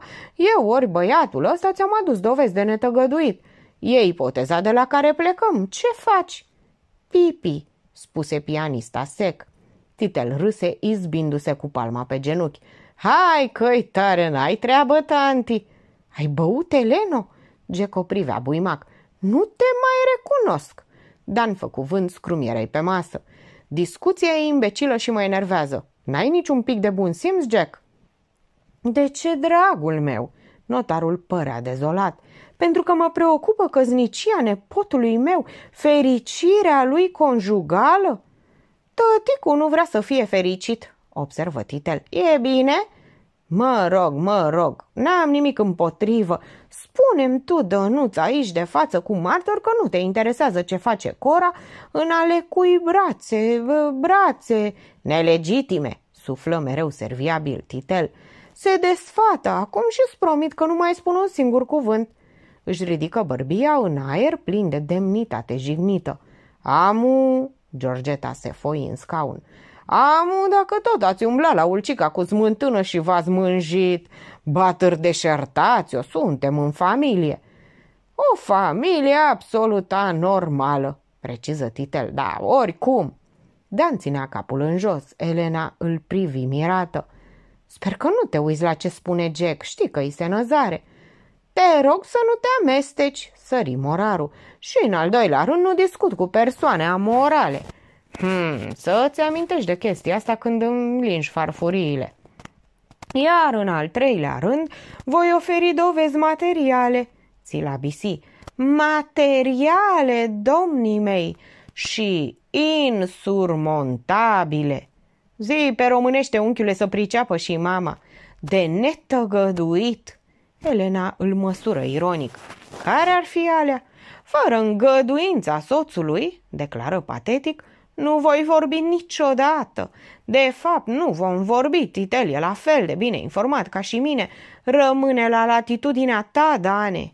Eu ori băiatul ăsta ți-am adus dovezi de netăgăduit. E ipoteza de la care plecăm. Ce faci? Pipi, spuse pianista sec. Titel râse izbindu-se cu palma pe genunchi. Hai că-i tare, n-ai treabă, tanti! Ai băut, Eleno?" Geco privea buimac. Nu te mai recunosc!" Dan făcu vânt scrumierei pe masă. Discuția e imbecilă și mă enervează. N-ai niciun pic de bun simț, Jack? De ce, dragul meu? Notarul părea dezolat. Pentru că mă preocupă căznicia nepotului meu, fericirea lui conjugală? Tăticul nu vrea să fie fericit, observă Titel. E bine, Mă rog, mă rog, n-am nimic împotrivă. Spune-mi tu, Dănuț, aici de față cu martor că nu te interesează ce face Cora în ale cui brațe, brațe, nelegitime, suflă mereu serviabil Titel. Se desfată acum și îți promit că nu mai spun un singur cuvânt. Își ridică bărbia în aer plin de demnitate jignită. Amu, Georgeta se foi în scaun. Am, dacă tot ați umblat la ulcica cu smântână și v-ați mânjit, batâri deșertați, o suntem în familie. O familie absolut anormală, preciză Titel, da, oricum. Dan ținea capul în jos, Elena îl privi mirată. Sper că nu te uiți la ce spune Jack, știi că-i se năzare. Te rog să nu te amesteci, sări moraru. Și în al doilea rând nu discut cu persoane amorale. Hmm, să-ți amintești de chestia asta când îmi linși farfuriile. Iar în al treilea rând, voi oferi dovezi materiale, silabisi, materiale, domnii mei, și insurmontabile. Zi pe românește, unchiule, să priceapă și mama. De netăgăduit! Elena îl măsură ironic. Care ar fi alea? Fără îngăduința soțului, declară patetic, nu voi vorbi niciodată. De fapt, nu vom vorbi. Titel e la fel de bine informat ca și mine. Rămâne la latitudinea ta, Dane.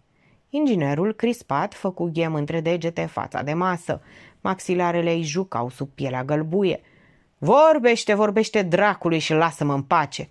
Inginerul crispat făcu ghem între degete fața de masă. Maxilarele îi jucau sub pielea gălbuie. Vorbește, vorbește dracului și lasă-mă în pace.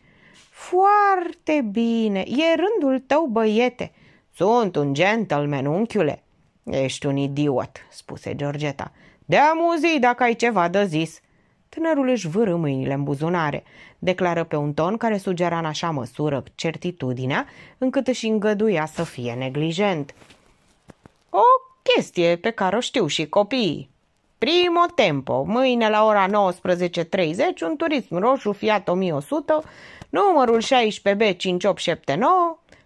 Foarte bine, e rândul tău, băiete. Sunt un gentleman, unchiule. Ești un idiot, spuse Georgeta. De amuzi dacă ai ceva de zis. Tânărul își vârâ mâinile în buzunare. Declară pe un ton care sugera în așa măsură certitudinea, încât își îngăduia să fie neglijent. O chestie pe care o știu și copiii. Primo tempo, mâine la ora 19.30, un turism roșu Fiat 1100, numărul 16B5879,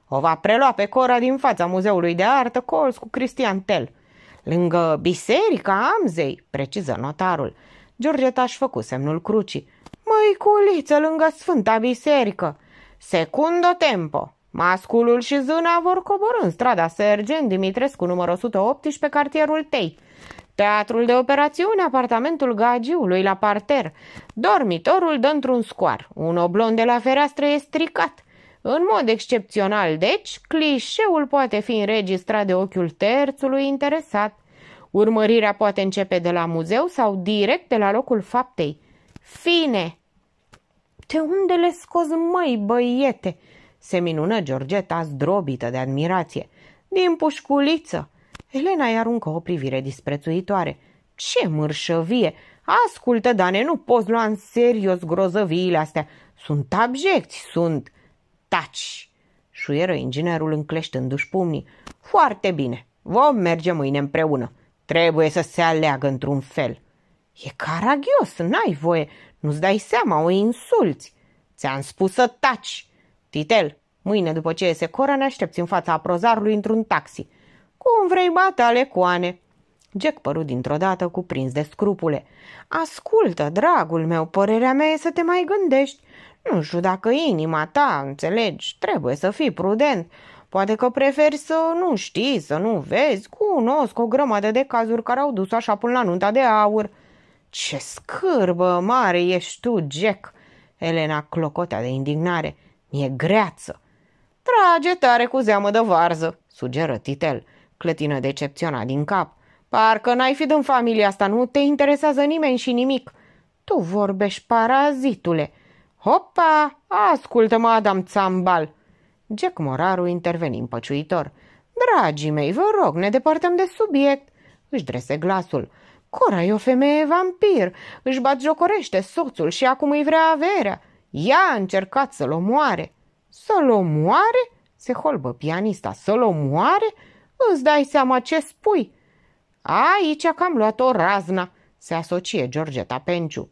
o va prelua pe Cora din fața Muzeului de Artă Cols cu Cristian Tel. Lângă biserica Amzei, preciză notarul. Georgeta își făcu semnul crucii. culiță, lângă Sfânta Biserică. Secundo tempo. Masculul și zâna vor coborâ în strada Sergent Dimitrescu, numărul 118, cartierul Tei. Teatrul de operațiune, apartamentul gagiului la parter. Dormitorul dă într-un scoar. Un oblon de la fereastră e stricat. În mod excepțional, deci, clișeul poate fi înregistrat de ochiul terțului interesat. Urmărirea poate începe de la muzeu sau direct de la locul faptei. Fine! De unde le scoți, măi, băiete?" se minună Georgeta zdrobită de admirație. Din pușculiță!" Elena îi aruncă o privire disprețuitoare. Ce mârșăvie! Ascultă, Dane, nu poți lua în serios grozăviile astea. Sunt abjecți, sunt... Taci! Șuieră inginerul încleștându-și pumnii. Foarte bine, vom merge mâine împreună. Trebuie să se aleagă într-un fel. E caragios, n-ai voie, nu-ți dai seama, o insulți. Ți-am spus să taci. Titel, mâine după ce iese Cora ne aștepți în fața aprozarului într-un taxi. Cum vrei, bate ale coane. Jack păru dintr-o dată cuprins de scrupule. Ascultă, dragul meu, părerea mea e să te mai gândești. Nu știu dacă inima ta, înțelegi, trebuie să fii prudent. Poate că preferi să nu știi, să nu vezi. Cunosc o grămadă de cazuri care au dus așa până la nunta de aur. Ce scârbă mare ești tu, Jack! Elena clocotea de indignare. Mi-e greață. Trage tare cu zeamă de varză, sugeră Titel, clătină decepționa din cap. Parcă n-ai fi din familia asta, nu te interesează nimeni și nimic. Tu vorbești, parazitule!' Hopa! Ascultă-mă, Adam Țambal! Jack Moraru interveni împăciuitor. Dragii mei, vă rog, ne depărtăm de subiect. Își drese glasul. Cora e o femeie vampir, își bat jocorește soțul și acum îi vrea averea. Ea a încercat să-l omoare. Să-l omoare? Se holbă pianista. Să-l omoare? Îți dai seama ce spui. Aici că am luat o razna, se asocie Georgeta Penciu.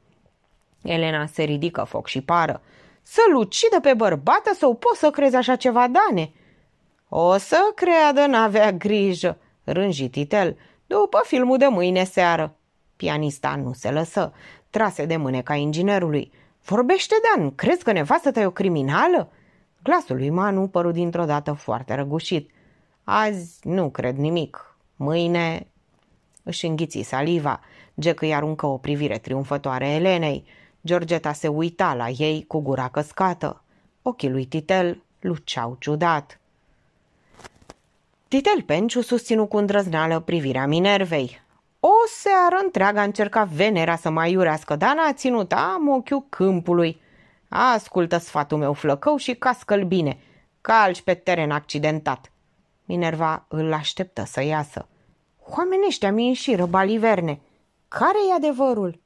Elena se ridică foc și pară. Să-l ucidă pe bărbată sau poți să crezi așa ceva, Dane? O să creadă, n-avea grijă, rânji Titel, după filmul de mâine seară. Pianista nu se lăsă, trase de mâneca inginerului. Vorbește, Dan, crezi că nevastă ta e o criminală? Glasul lui Manu păru dintr-o dată foarte răgușit. Azi nu cred nimic, mâine... Își înghiți saliva, Jack îi aruncă o privire triumfătoare Elenei. Georgeta se uita la ei cu gura căscată. Ochii lui Titel luceau ciudat. Titel Penciu susținu cu îndrăzneală privirea Minervei. O seară întreaga încerca Venera să mai iurească, dar n-a ținut am ochiul câmpului. Ascultă sfatul meu flăcău și cască-l bine. Calci pe teren accidentat. Minerva îl așteptă să iasă. Oamenii ăștia mi înșiră baliverne. Care-i adevărul?